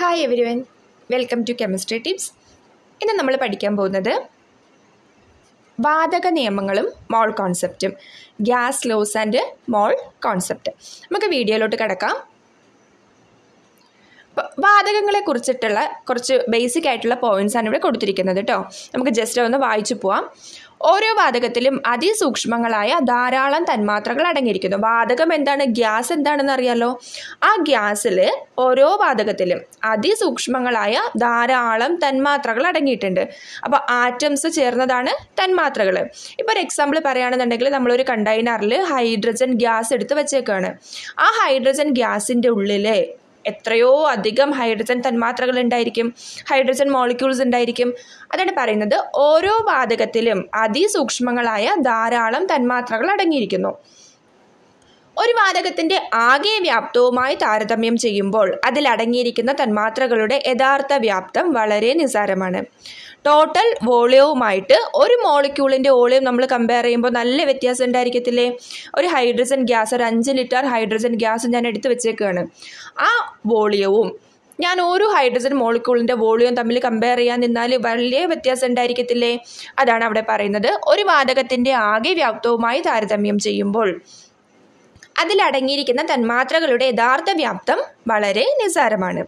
hi everyone welcome to chemistry tips ഇന്ന് നമ്മൾ പഠിക്കാൻ പോകുന്നത് വാതക നിയമങ്ങളും മോൾ കോൺസെപ്റ്റും gas laws and mole concept നമുക്ക് വീഡിയോയിലോട്ട് കിടക്കാം വാതകങ്ങളെ കുറിച്ചിട്ടുള്ള കുറച്ച് ബേസിക് ആയിട്ടുള്ള പോയിന്റ്സ് ആണ് ഇവിടെ കൊടുത്തിരിക്കുന്നത് കേട്ടോ നമുക്ക് ജസ്റ്റ് ഒന്ന് വായിച്ചു പോവാം ഓരോ വാതകത്തിലും അതിസൂക്ഷ്മങ്ങളായ ധാരാളം തന്മാത്രകൾ അടങ്ങിയിരിക്കുന്നു വാതകം എന്താണ് ഗ്യാസ് എന്താണെന്ന് അറിയാലോ ആ ഗ്യാസിൽ ഓരോ വാതകത്തിലും അതിസൂക്ഷ്മങ്ങളായ ധാരാളം തന്മാത്രകൾ അടങ്ങിയിട്ടുണ്ട് അപ്പോൾ ആറ്റംസ് ചേർന്നതാണ് തന്മാത്രകൾ ഇപ്പോൾ ഒരു എക്സാമ്പിൾ പറയുകയാണെന്നുണ്ടെങ്കിൽ നമ്മളൊരു കണ്ടെയ്നറിൽ ഹൈഡ്രജൻ ഗ്യാസ് എടുത്ത് വെച്ചേക്കാണ് ആ ഹൈഡ്രജൻ ഗ്യാസിൻ്റെ ഉള്ളിലെ എത്രയോ അധികം ഹൈഡ്രജൻ തന്മാത്രകൾ ഉണ്ടായിരിക്കും ഹൈഡ്രജൻ മോളിക്യൂൾസ് ഉണ്ടായിരിക്കും അതാണ് പറയുന്നത് ഓരോ വാതകത്തിലും അതിസൂക്ഷ്മങ്ങളായ ധാരാളം തന്മാത്രകൾ അടങ്ങിയിരിക്കുന്നു ഒരു വാതകത്തിൻ്റെ ആകെ വ്യാപ്തവുമായി താരതമ്യം ചെയ്യുമ്പോൾ അതിലടങ്ങിയിരിക്കുന്ന തന്മാത്രകളുടെ യഥാർത്ഥ വ്യാപ്തം വളരെ നിസാരമാണ് ടോട്ടൽ വോളിയവുമായിട്ട് ഒരു മോളിക്യൂളിൻ്റെ വോളിയം നമ്മൾ കമ്പയർ ചെയ്യുമ്പോൾ നല്ല വ്യത്യാസം ഉണ്ടായിരിക്കത്തില്ലേ ഒരു ഹൈഡ്രജൻ ഗ്യാസ് ഒരു അഞ്ച് ലിറ്റർ ഹൈഡ്രജൻ ഗ്യാസ് ഞാൻ എടുത്ത് വെച്ചേക്കുകയാണ് ആ വോളിയവും ഞാൻ ഓരോ ഹൈഡ്രജൻ മോളിക്യൂളിൻ്റെ വോളിയം തമ്മിൽ കമ്പയർ ചെയ്യാൻ നിന്നാൽ വലിയ വ്യത്യാസം ഉണ്ടായിരിക്കത്തില്ലേ അതാണ് അവിടെ പറയുന്നത് ഒരു വാതകത്തിൻ്റെ ആകെ വ്യാപ്തവുമായി താരതമ്യം ചെയ്യുമ്പോൾ അതിലടങ്ങിയിരിക്കുന്ന തന്മാത്രകളുടെ യഥാർത്ഥ വ്യാപ്തം വളരെ നിസ്സാരമാണ്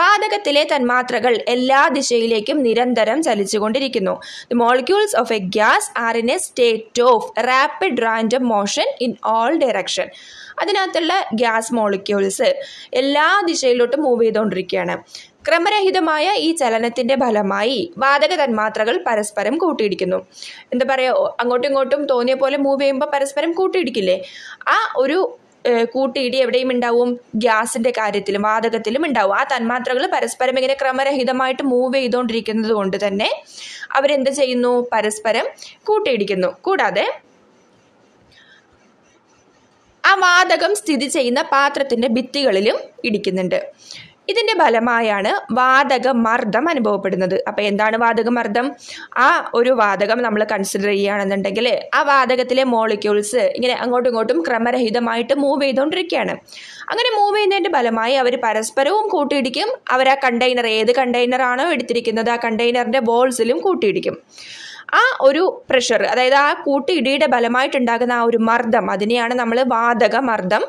വാതകത്തിലെ തന്മാത്രകൾ എല്ലാ ദിശയിലേക്കും നിരന്തരം ചലിച്ചുകൊണ്ടിരിക്കുന്നു the molecules of a gas are in a state of rapid random motion in all direction അതിനകത്തുള്ള ഗ്യാസ് മോളിക്യൂൾസ് എല്ലാ ദിശയിലോട്ടും മൂവ് ചെയ്തുകൊണ്ടിരിക്കുകയാണ് ക്രമരഹിതമായ ഈ ചലനത്തിന്റെ ഫലമായി വാതക തന്മാത്രകൾ പരസ്പരം കൂട്ടിയിടിക്കുന്നു എന്താ പറയുക അങ്ങോട്ടും ഇങ്ങോട്ടും തോന്നിയ പോലെ മൂവ് ചെയ്യുമ്പോൾ പരസ്പരം കൂട്ടിയിടിക്കില്ലേ ആ ഒരു കൂട്ടിയിടി എവിടെയും ഉണ്ടാവും ഗ്യാസിൻ്റെ കാര്യത്തിലും വാതകത്തിലും ഉണ്ടാവും ആ തന്മാത്രകൾ പരസ്പരം ഇങ്ങനെ ക്രമരഹിതമായിട്ട് മൂവ് ചെയ്തുകൊണ്ടിരിക്കുന്നത് കൊണ്ട് തന്നെ അവരെന്ത് ചെയ്യുന്നു പരസ്പരം കൂട്ടിയിടിക്കുന്നു കൂടാതെ ആ വാതകം സ്ഥിതി ചെയ്യുന്ന പാത്രത്തിൻ്റെ ഭിത്തികളിലും ഇടിക്കുന്നുണ്ട് ഇതിൻ്റെ ഫലമായാണ് വാതകമർദ്ദം അനുഭവപ്പെടുന്നത് അപ്പോൾ എന്താണ് വാതകമർദ്ദം ആ ഒരു വാതകം നമ്മൾ കൺസിഡർ ചെയ്യുകയാണെന്നുണ്ടെങ്കിൽ ആ വാതകത്തിലെ മോളിക്യൂൾസ് ഇങ്ങനെ അങ്ങോട്ടും ഇങ്ങോട്ടും ക്രമരഹിതമായിട്ട് മൂവ് ചെയ്തുകൊണ്ടിരിക്കുകയാണ് അങ്ങനെ മൂവ് ചെയ്യുന്നതിൻ്റെ ഫലമായി അവർ പരസ്പരവും കൂട്ടിയിടിക്കും അവർ ആ കണ്ടെയ്നർ ഏത് കണ്ടെയ്നറാണോ എടുത്തിരിക്കുന്നത് ആ കണ്ടെയ്നറിൻ്റെ ബോൾസിലും കൂട്ടിയിടിക്കും ആ ഒരു പ്രഷർ അതായത് ആ കൂട്ടിയിടിയുടെ ഫലമായിട്ടുണ്ടാകുന്ന ആ ഒരു മർദ്ദം അതിനെയാണ് നമ്മൾ വാതകമർദ്ദം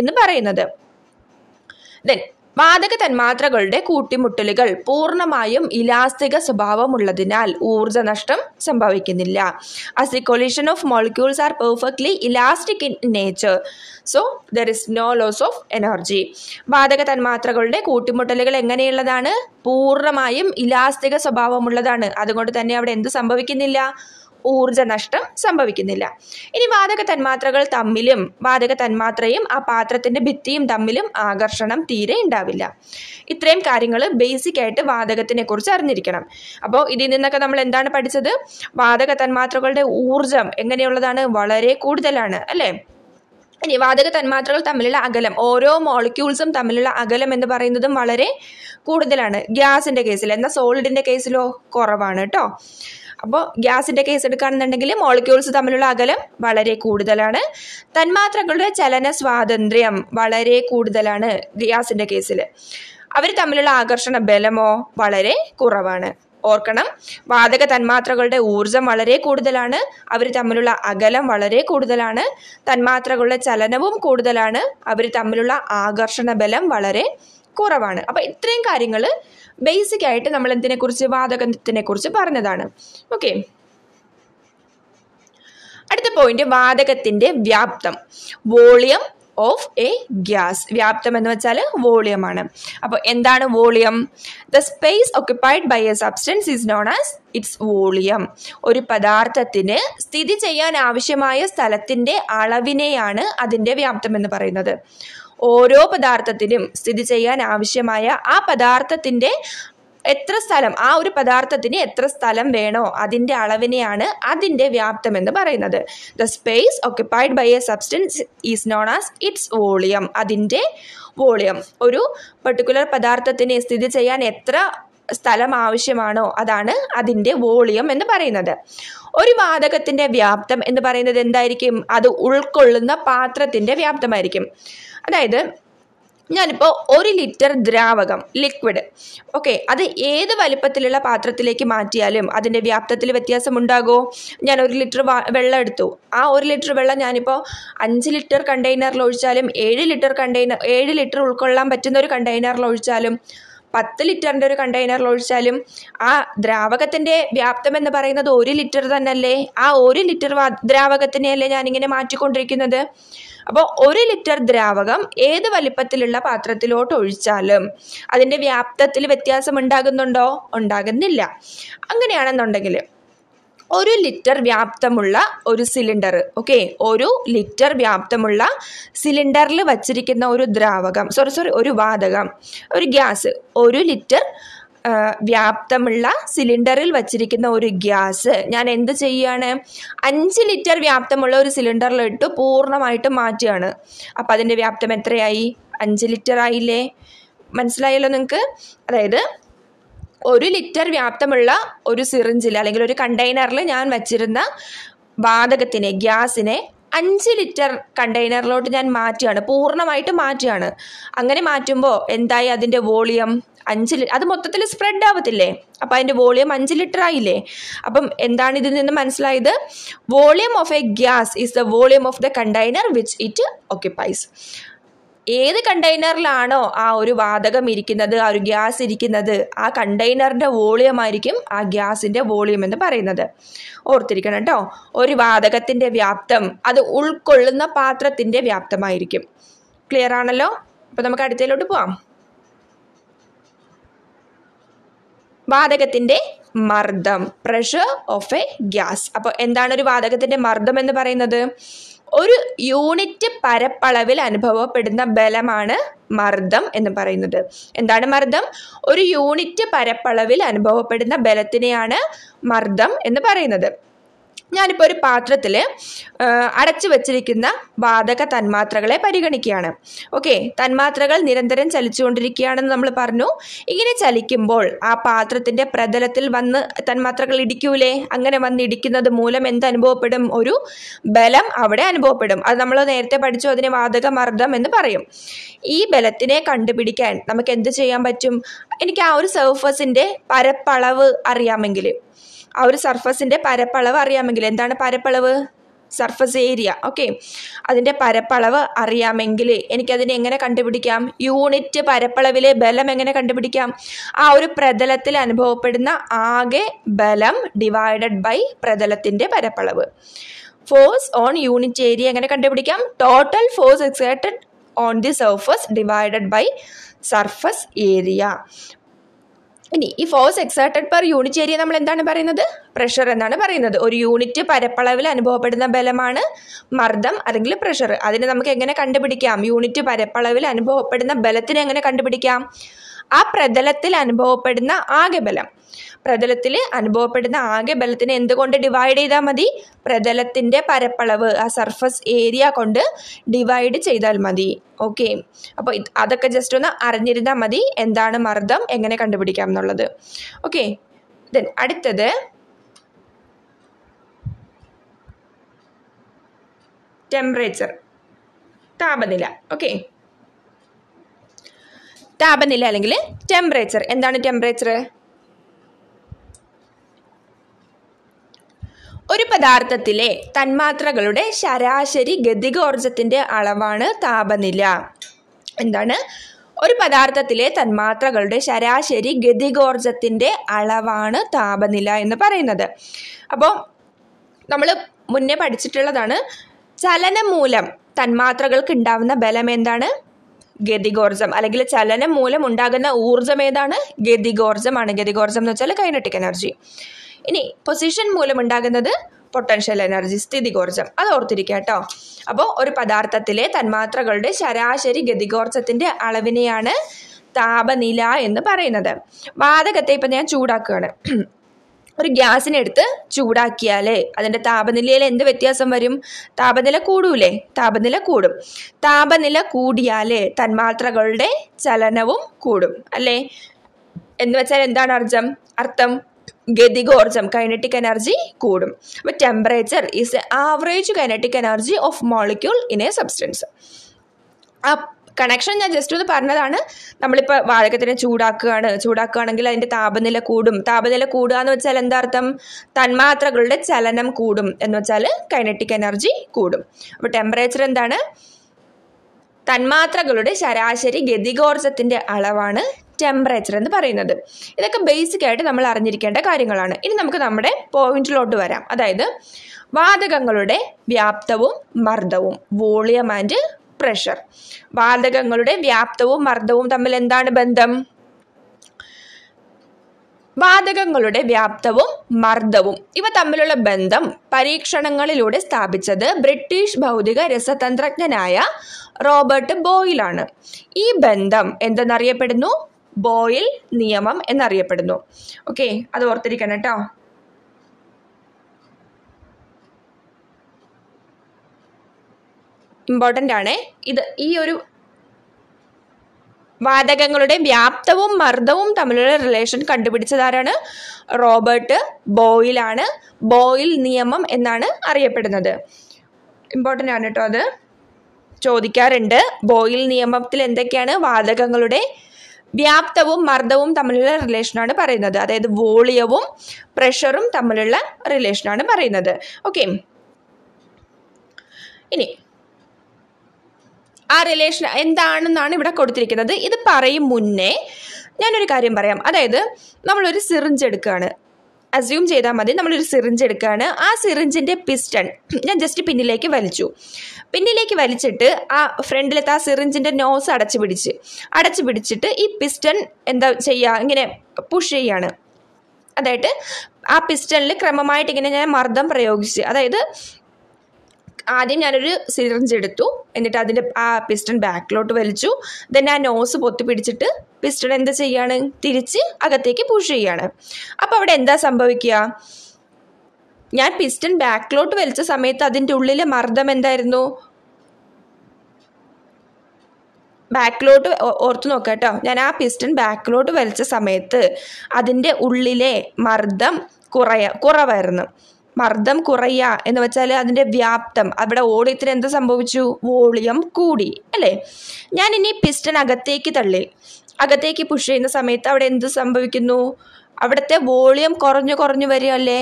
എന്ന് പറയുന്നത് ദെൻ വാതക തന്മാത്രകളുടെ കൂട്ടിമുട്ടലുകൾ പൂർണ്ണമായും ഇലാസ്തിക സ്വഭാവമുള്ളതിനാൽ ഊർജ്ജനഷ്ടം സംഭവിക്കുന്നില്ല as of molecules are perfectly elastic in nature so there is no loss of energy വാതക തന്മാത്രകളുടെ കൂട്ടിമുട്ടലുകൾ എങ്ങനെയുള്ളതാണ് പൂർണ്ണമായും ഇലാസ്തിക സ്വഭാവമുള്ളതാണ് അതുകൊണ്ട് തന്നെ അവിടെ എന്ത് സംഭവിക്കുന്നില്ല നഷ്ടം സംഭവിക്കുന്നില്ല ഇനി വാതക തന്മാത്രകൾ തമ്മിലും വാതക തന്മാത്രയും ആ പാത്രത്തിൻ്റെ ഭിത്തിയും തമ്മിലും ആകർഷണം തീരെ ഉണ്ടാവില്ല ഇത്രയും കാര്യങ്ങൾ ബേസിക് ആയിട്ട് വാതകത്തിനെ കുറിച്ച് അറിഞ്ഞിരിക്കണം അപ്പോൾ ഇതിൽ നിന്നൊക്കെ നമ്മൾ എന്താണ് പഠിച്ചത് വാതക തന്മാത്രകളുടെ ഊർജം എങ്ങനെയുള്ളതാണ് വളരെ കൂടുതലാണ് അല്ലേ ഇനി വാതക തന്മാത്രകൾ തമ്മിലുള്ള അകലം ഓരോ മോളിക്യൂൾസും തമ്മിലുള്ള അകലം എന്ന് പറയുന്നതും വളരെ കൂടുതലാണ് ഗ്യാസിൻ്റെ കേസിൽ എന്നാൽ സോളിഡിൻ്റെ കേസിലോ കുറവാണ് കേട്ടോ അപ്പോൾ ഗ്യാസിൻ്റെ കേസ് എടുക്കുകയാണെന്നുണ്ടെങ്കിൽ മോളിക്യൂൾസ് തമ്മിലുള്ള അകലം വളരെ കൂടുതലാണ് തന്മാത്രകളുടെ ചലന സ്വാതന്ത്ര്യം വളരെ കൂടുതലാണ് ഗ്യാസിൻ്റെ കേസിൽ അവർ തമ്മിലുള്ള ആകർഷണ ബലമോ വളരെ കുറവാണ് ഓർക്കണം വാതക തന്മാത്രകളുടെ ഊർജം വളരെ കൂടുതലാണ് അവർ തമ്മിലുള്ള അകലം വളരെ കൂടുതലാണ് തന്മാത്രകളുടെ ചലനവും കൂടുതലാണ് അവർ തമ്മിലുള്ള ആകർഷണ ബലം വളരെ കുറവാണ് അപ്പോൾ ഇത്രയും കാര്യങ്ങൾ ബേസിക് ആയിട്ട് നമ്മൾ എന്തിനെക്കുറിച്ച് കുറിച്ച് പറഞ്ഞതാണ് ഓക്കെ അടുത്ത പോയിന്റ് വാതകത്തിന്റെ വ്യാപ്തം വോളിയം ഓഫ് എ ഗ്യാസ് വ്യാപ്തം എന്ന് വെച്ചാൽ വോളിയമാണ് അപ്പോൾ എന്താണ് volume the space occupied by a substance is known as its volume ഒരു പദാർത്ഥത്തിന് സ്ഥിതി ചെയ്യാൻ ആവശ്യമായ സ്ഥലത്തിന്റെ അളവിനെയാണ് അതിന്റെ വ്യാപ്തം എന്ന് പറയുന്നത് ഓരോ പദാർത്ഥത്തിനും സ്ഥിതി ചെയ്യാൻ ആവശ്യമായ ആ പദാർത്ഥത്തിൻ്റെ എത്ര സ്ഥലം ആ ഒരു പദാർത്ഥത്തിന് എത്ര സ്ഥലം വേണോ അതിൻ്റെ അളവിനെയാണ് അതിൻ്റെ വ്യാപ്തം എന്ന് പറയുന്നത് the space occupied by a substance is known as its volume അതിൻ്റെ വോളിയം ഒരു പെർട്ടിക്കുലർ പദാർത്ഥത്തിന് സ്ഥിതി ചെയ്യാൻ എത്ര സ്ഥലം ആവശ്യമാണോ അതാണ് അതിൻ്റെ വോളിയം എന്ന് പറയുന്നത് ഒരു വാതകത്തിൻ്റെ വ്യാപ്തം എന്ന് പറയുന്നത് എന്തായിരിക്കും അത് ഉൾക്കൊള്ളുന്ന പാത്രത്തിൻ്റെ വ്യാപ്തമായിരിക്കും അതായത് ഞാനിപ്പോൾ ഒരു ലിറ്റർ ദ്രാവകം ലിക്വിഡ് ഓക്കെ അത് ഏത് വലിപ്പത്തിലുള്ള പാത്രത്തിലേക്ക് മാറ്റിയാലും അതിൻ്റെ വ്യാപ്തത്തിൽ വ്യത്യാസമുണ്ടാകുമോ ഞാൻ ഒരു ലിറ്റർ വെള്ളം എടുത്തു ആ ഒരു ലിറ്റർ വെള്ളം ഞാനിപ്പോൾ അഞ്ച് ലിറ്റർ കണ്ടെയ്നറിൽ ഒഴിച്ചാലും ഏഴ് ലിറ്റർ കണ്ടെയ്നർ ഏഴ് ലിറ്റർ ഉൾക്കൊള്ളാൻ പറ്റുന്ന ഒരു കണ്ടെയ്നറിൽ ഒഴിച്ചാലും പത്ത് ലിറ്ററിൻ്റെ ഒരു കണ്ടെയ്നറിൽ ഒഴിച്ചാലും ആ ദ്രാവകത്തിൻ്റെ വ്യാപ്തം എന്ന് പറയുന്നത് ഒരു ലിറ്റർ തന്നെയല്ലേ ആ ഒരു ലിറ്റർ ദ്രാവകത്തിനെയല്ലേ ഞാനിങ്ങനെ മാറ്റിക്കൊണ്ടിരിക്കുന്നത് അപ്പോൾ ഒരു ലിറ്റർ ദ്രാവകം ഏത് വലിപ്പത്തിലുള്ള പാത്രത്തിലോട്ട് ഒഴിച്ചാലും അതിൻ്റെ വ്യാപ്തത്തിൽ വ്യത്യാസം ഉണ്ടാകുന്നുണ്ടോ ഉണ്ടാകുന്നില്ല അങ്ങനെയാണെന്നുണ്ടെങ്കിൽ ഒരു ലിറ്റർ വ്യാപ്തമുള്ള ഒരു സിലിണ്ടർ ഓക്കെ ഒരു ലിറ്റർ വ്യാപ്തമുള്ള സിലിണ്ടറിൽ വച്ചിരിക്കുന്ന ഒരു ദ്രാവകം സോറി സോറി ഒരു വാതകം ഒരു ഗ്യാസ് ഒരു ലിറ്റർ വ്യാപ്തമുള്ള സിലിണ്ടറിൽ വച്ചിരിക്കുന്ന ഒരു ഗ്യാസ് ഞാൻ എന്ത് ചെയ്യുകയാണ് അഞ്ച് ലിറ്റർ വ്യാപ്തമുള്ള ഒരു സിലിണ്ടറിലിട്ട് പൂർണ്ണമായിട്ട് മാറ്റുകയാണ് അപ്പോൾ അതിൻ്റെ വ്യാപ്തം എത്രയായി അഞ്ച് ലിറ്റർ ആയില്ലേ മനസ്സിലായല്ലോ നിങ്ങൾക്ക് അതായത് ഒരു ലിറ്റർ വ്യാപ്തമുള്ള ഒരു സിറിഞ്ചിൽ അല്ലെങ്കിൽ ഒരു കണ്ടെയ്നറിൽ ഞാൻ വച്ചിരുന്ന വാതകത്തിനെ ഗ്യാസിനെ അഞ്ച് ലിറ്റർ കണ്ടെയ്നറിലോട്ട് ഞാൻ മാറ്റുകയാണ് പൂർണ്ണമായിട്ട് മാറ്റുകയാണ് അങ്ങനെ മാറ്റുമ്പോൾ എന്തായി അതിൻ്റെ വോളിയം അഞ്ച് ലിറ്റർ അത് മൊത്തത്തിൽ സ്പ്രെഡ് ആവത്തില്ലേ അപ്പോൾ അതിൻ്റെ വോളിയം അഞ്ച് ലിറ്റർ ആയില്ലേ അപ്പം എന്താണ് ഇതിൽ നിന്ന് മനസ്സിലായത് volume of a gas is the volume of the container which it occupies ഏത് കണ്ടെയ്നറിലാണോ ആ ഒരു വാതകം ഇരിക്കുന്നത് ആ ഒരു ഗ്യാസ് ഇരിക്കുന്നത് ആ കണ്ടെയ്നറിൻ്റെ വോളിയം ആയിരിക്കും ആ ഗ്യാസിൻ്റെ വോളിയം എന്ന് പറയുന്നത് ഓർത്തിരിക്കണം കേട്ടോ ഒരു വാതകത്തിൻ്റെ വ്യാപ്തം അത് ഉൾക്കൊള്ളുന്ന പാത്രത്തിൻ്റെ വ്യാപ്തമായിരിക്കും ക്ലിയർ ആണല്ലോ അപ്പോൾ നമുക്ക് അടുത്തതിലോട്ട് പോവാം വാതകത്തിൻ്റെ മർദ്ദം പ്രഷർ ഓഫ് എ ഗ്യാസ് അപ്പോൾ എന്താണ് ഒരു വാതകത്തിൻ്റെ മർദ്ദം എന്ന് പറയുന്നത് ഒരു യൂണിറ്റ് പരപ്പളവിൽ അനുഭവപ്പെടുന്ന ബലമാണ് മർദ്ദം എന്ന് പറയുന്നത് എന്താണ് മർദ്ദം ഒരു യൂണിറ്റ് പരപ്പളവിൽ അനുഭവപ്പെടുന്ന ബലത്തിനെയാണ് മർദ്ദം എന്ന് പറയുന്നത് ഞാനിപ്പോൾ ഒരു പാത്രത്തിൽ അടച്ചു വച്ചിരിക്കുന്ന വാതക തന്മാത്രകളെ പരിഗണിക്കുകയാണ് ഓക്കെ തന്മാത്രകൾ നിരന്തരം ചലിച്ചുകൊണ്ടിരിക്കുകയാണെന്ന് നമ്മൾ പറഞ്ഞു ഇങ്ങനെ ചലിക്കുമ്പോൾ ആ പാത്രത്തിൻ്റെ പ്രതലത്തിൽ വന്ന് തന്മാത്രകൾ ഇടിക്കൂലേ അങ്ങനെ വന്ന് ഇടിക്കുന്നത് മൂലം എന്ത് അനുഭവപ്പെടും ഒരു ബലം അവിടെ അനുഭവപ്പെടും അത് നമ്മൾ നേരത്തെ പഠിച്ചു അതിന് വാതക മർദ്ദം എന്ന് പറയും ഈ ബലത്തിനെ കണ്ടുപിടിക്കാൻ നമുക്ക് എന്ത് ചെയ്യാൻ പറ്റും എനിക്ക് ആ ഒരു സർഫസിൻ്റെ പരപ്പളവ് അറിയാമെങ്കിൽ ആ ഒരു സർഫസിൻ്റെ പരപ്പളവ് അറിയാമെങ്കിൽ എന്താണ് പരപ്പളവ് സർഫസ് ഏരിയ ഓക്കെ അതിൻ്റെ പരപ്പളവ് അറിയാമെങ്കിൽ എനിക്കതിനെ എങ്ങനെ കണ്ടുപിടിക്കാം യൂണിറ്റ് പരപ്പളവിലെ ബലം എങ്ങനെ കണ്ടുപിടിക്കാം ആ ഒരു പ്രതലത്തിൽ അനുഭവപ്പെടുന്ന ആകെ ബലം ഡിവൈഡഡ് ബൈ പ്രതലത്തിൻ്റെ പരപ്പളവ് ഫോഴ്സ് ഓൺ യൂണിറ്റ് ഏരിയ എങ്ങനെ കണ്ടുപിടിക്കാം total force exerted on the surface divided by surface area ഇനി ഈ force exerted per unit area നമ്മൾ എന്താണ് പറയുന്നത് പ്രഷർ എന്നാണ് പറയുന്നത് ഒരു യൂണിറ്റ് പരപ്പളവിൽ അനുഭവപ്പെടുന്ന ബലമാണ് മർദ്ദം അല്ലെങ്കിൽ പ്രഷർ അതിനെ നമുക്ക് എങ്ങനെ കണ്ടുപിടിക്കാം യൂണിറ്റ് പരപ്പളവിൽ അനുഭവപ്പെടുന്ന ബലത്തിനെ എങ്ങനെ കണ്ടുപിടിക്കാം ആ പ്രതലത്തിൽ അനുഭവപ്പെടുന്ന ആകെ ബലം പ്രതലത്തിൽ അനുഭവപ്പെടുന്ന ആകെ ബലത്തിനെ എന്തുകൊണ്ട് ഡിവൈഡ് ചെയ്താൽ മതി പ്രതലത്തിൻ്റെ പരപ്പളവ് ആ സർഫസ് ഏരിയ കൊണ്ട് ഡിവൈഡ് ചെയ്താൽ മതി ഓക്കെ അപ്പോൾ അതൊക്കെ ജസ്റ്റ് ഒന്ന് അറിഞ്ഞിരുന്നാൽ മതി എന്താണ് മർദ്ദം എങ്ങനെ കണ്ടുപിടിക്കാം എന്നുള്ളത് ഓക്കെ ദെൻ അടുത്തത് ടെമ്പറേച്ചർ താപനില ഓക്കെ താപനില അല്ലെങ്കിൽ ടെമ്പറേച്ചർ എന്താണ് ടെമ്പറേച്ചർ ഒരു പദാർത്ഥത്തിലെ തന്മാത്രകളുടെ ശരാശരി ഗതികോർജത്തിന്റെ അളവാണ് താപനില എന്താണ് ഒരു പദാർത്ഥത്തിലെ തന്മാത്രകളുടെ ശരാശരി ഗതികോർജത്തിന്റെ അളവാണ് താപനില എന്ന് പറയുന്നത് അപ്പോൾ നമ്മൾ മുന്നേ പഠിച്ചിട്ടുള്ളതാണ് ചലനം മൂലം തന്മാത്രകൾക്ക് ഉണ്ടാവുന്ന ബലം എന്താണ് ഗതികോർജം അല്ലെങ്കിൽ ചലനം മൂലം ഉണ്ടാകുന്ന ഊർജ്ജം ഏതാണ് ഗതികോർജമാണ് ഗതികോർജം എന്ന് വെച്ചാൽ കൈനറ്റിക് എനർജി ഇനി പൊസിഷൻ മൂലം ഉണ്ടാകുന്നത് പൊട്ടൻഷ്യൽ എനർജി സ്ഥിതികോർജം അത് ഓർത്തിരിക്കുക കേട്ടോ അപ്പോൾ ഒരു പദാർത്ഥത്തിലെ തന്മാത്രകളുടെ ശരാശരി ഗതികോർജത്തിൻ്റെ അളവിനെയാണ് താപനില എന്ന് പറയുന്നത് വാതകത്തെ ഇപ്പം ഞാൻ ചൂടാക്കുകയാണ് ഒരു ഗ്യാസിനെടുത്ത് ചൂടാക്കിയാലേ അതിൻ്റെ താപനിലയിൽ എന്ത് വ്യത്യാസം വരും താപനില കൂടൂലേ താപനില കൂടും താപനില കൂടിയാലേ തന്മാത്രകളുടെ ചലനവും കൂടും അല്ലേ എന്ന് വെച്ചാൽ എന്താണ് അർജം അർത്ഥം ഗതികോർജം കൈനറ്റിക് എനർജി കൂടും അപ്പം temperature is average kinetic energy of molecule in a substance connection ഞാൻ ജസ്റ്റ് ഒന്ന് പറഞ്ഞതാണ് നമ്മളിപ്പോൾ വാഴക്കത്തിനെ ചൂടാക്കുകയാണ് ചൂടാക്കുകയാണെങ്കിൽ അതിൻ്റെ താപനില കൂടും താപനില കൂടുക എന്ന് വെച്ചാൽ എന്താർത്ഥം തന്മാത്രകളുടെ ചലനം കൂടും എന്ന് വെച്ചാൽ കൈനറ്റിക് എനർജി കൂടും അപ്പോൾ ടെമ്പറേച്ചർ എന്താണ് തന്മാത്രകളുടെ ശരാശരി ഗതികോർജത്തിൻ്റെ അളവാണ് ടെമ്പറേച്ചർ എന്ന് പറയുന്നത് ഇതൊക്കെ ബേസിക് ആയിട്ട് നമ്മൾ അറിഞ്ഞിരിക്കേണ്ട കാര്യങ്ങളാണ് ഇനി നമുക്ക് നമ്മുടെ പോയിന്റിലോട്ട് വരാം അതായത് വാതകങ്ങളുടെ വ്യാപ്തവും മർദ്ദവും വോളിയം ആൻഡ് പ്രഷർ വാതകങ്ങളുടെ വ്യാപ്തവും മർദ്ദവും തമ്മിൽ എന്താണ് ബന്ധം വാതകങ്ങളുടെ വ്യാപ്തവും മർദ്ദവും ഇവ തമ്മിലുള്ള ബന്ധം പരീക്ഷണങ്ങളിലൂടെ സ്ഥാപിച്ചത് ബ്രിട്ടീഷ് ഭൗതിക രസതന്ത്രജ്ഞനായ റോബർട്ട് ബോയിലാണ് ഈ ബന്ധം എന്തെന്നറിയപ്പെടുന്നു ബോയിൽ നിയമം എന്നറിയപ്പെടുന്നു ഓക്കെ അത് ഓർത്തിരിക്കണം കേട്ടോ ഇമ്പോർട്ടൻ്റ് ആണ് ഇത് ഈ ഒരു വാതകങ്ങളുടെ വ്യാപ്തവും മർദ്ദവും തമ്മിലുള്ള റിലേഷൻ കണ്ടുപിടിച്ചതാരാണ് റോബർട്ട് ബോയിലാണ് ബോയിൽ നിയമം എന്നാണ് അറിയപ്പെടുന്നത് ഇമ്പോർട്ടൻ്റ് ആണ് കേട്ടോ അത് ചോദിക്കാറുണ്ട് ബോയിൽ നിയമത്തിൽ എന്തൊക്കെയാണ് വാതകങ്ങളുടെ വ്യാപ്തവും മർദ്ദവും തമ്മിലുള്ള റിലേഷനാണ് പറയുന്നത് അതായത് വോളിയവും പ്രഷറും തമ്മിലുള്ള റിലേഷനാണ് പറയുന്നത് ഓക്കെ ഇനി ആ റിലേഷൻ എന്താണെന്നാണ് ഇവിടെ കൊടുത്തിരിക്കുന്നത് ഇത് പറയും മുന്നേ ഞാനൊരു കാര്യം പറയാം അതായത് നമ്മളൊരു സിറിഞ്ച് എടുക്കുകയാണ് അസ്യൂം ചെയ്താൽ മതി നമ്മളൊരു സിറിഞ്ച് എടുക്കുകയാണ് ആ സിറിഞ്ചിൻ്റെ പിസ്റ്റൺ ഞാൻ ജസ്റ്റ് പിന്നിലേക്ക് വലിച്ചു പിന്നിലേക്ക് വലിച്ചിട്ട് ആ ഫ്രണ്ടിലത്തെ ആ സിറിഞ്ചിൻ്റെ നോസ് അടച്ചു പിടിച്ച് അടച്ചു പിടിച്ചിട്ട് ഈ പിസ്റ്റൺ എന്താ ചെയ്യുക ഇങ്ങനെ പുഷ് ചെയ്യാണ് അതായത് ആ പിസ്റ്റണിൽ ക്രമമായിട്ട് ഇങ്ങനെ ഞാൻ മർദ്ദം പ്രയോഗിച്ച് അതായത് ആദ്യം ഞാനൊരു സിറിഞ്ച് എടുത്തു എന്നിട്ട് അതിൻ്റെ ആ പിസ്റ്റൺ ബാക്കിലോട്ട് വലിച്ചു ദെൻ ആ നോസ് പൊത്തി പിടിച്ചിട്ട് പിസ്റ്റൺ എന്താ ചെയ്യാണ് തിരിച്ച് അകത്തേക്ക് പുഷ് ചെയ്യാണ് അപ്പോൾ അവിടെ എന്താ സംഭവിക്കുക ഞാൻ പിസ്റ്റൺ ബാക്കിലോട്ട് വലിച്ച സമയത്ത് അതിൻ്റെ ഉള്ളിലെ മർദ്ദം എന്തായിരുന്നു ബാക്കിലോട്ട് ഓർത്ത് നോക്കുക കേട്ടോ ഞാൻ ആ പിസ്റ്റൺ ബാക്കിലോട്ട് വലിച്ച സമയത്ത് അതിൻ്റെ ഉള്ളിലെ മർദ്ദം കുറയ കുറവായിരുന്നു മർദ്ദം കുറയുക എന്ന് വെച്ചാൽ അതിൻ്റെ വ്യാപ്തം അവിടെ ഓടിയത്തിന് എന്ത് സംഭവിച്ചു വോളിയം കൂടി അല്ലേ ഞാൻ ഇനി പിസ്റ്റൺ അകത്തേക്ക് തള്ളി അകത്തേക്ക് പുഷ് ചെയ്യുന്ന സമയത്ത് അവിടെ എന്ത് സംഭവിക്കുന്നു അവിടുത്തെ വോളിയം കുറഞ്ഞു കുറഞ്ഞു വരികയല്ലേ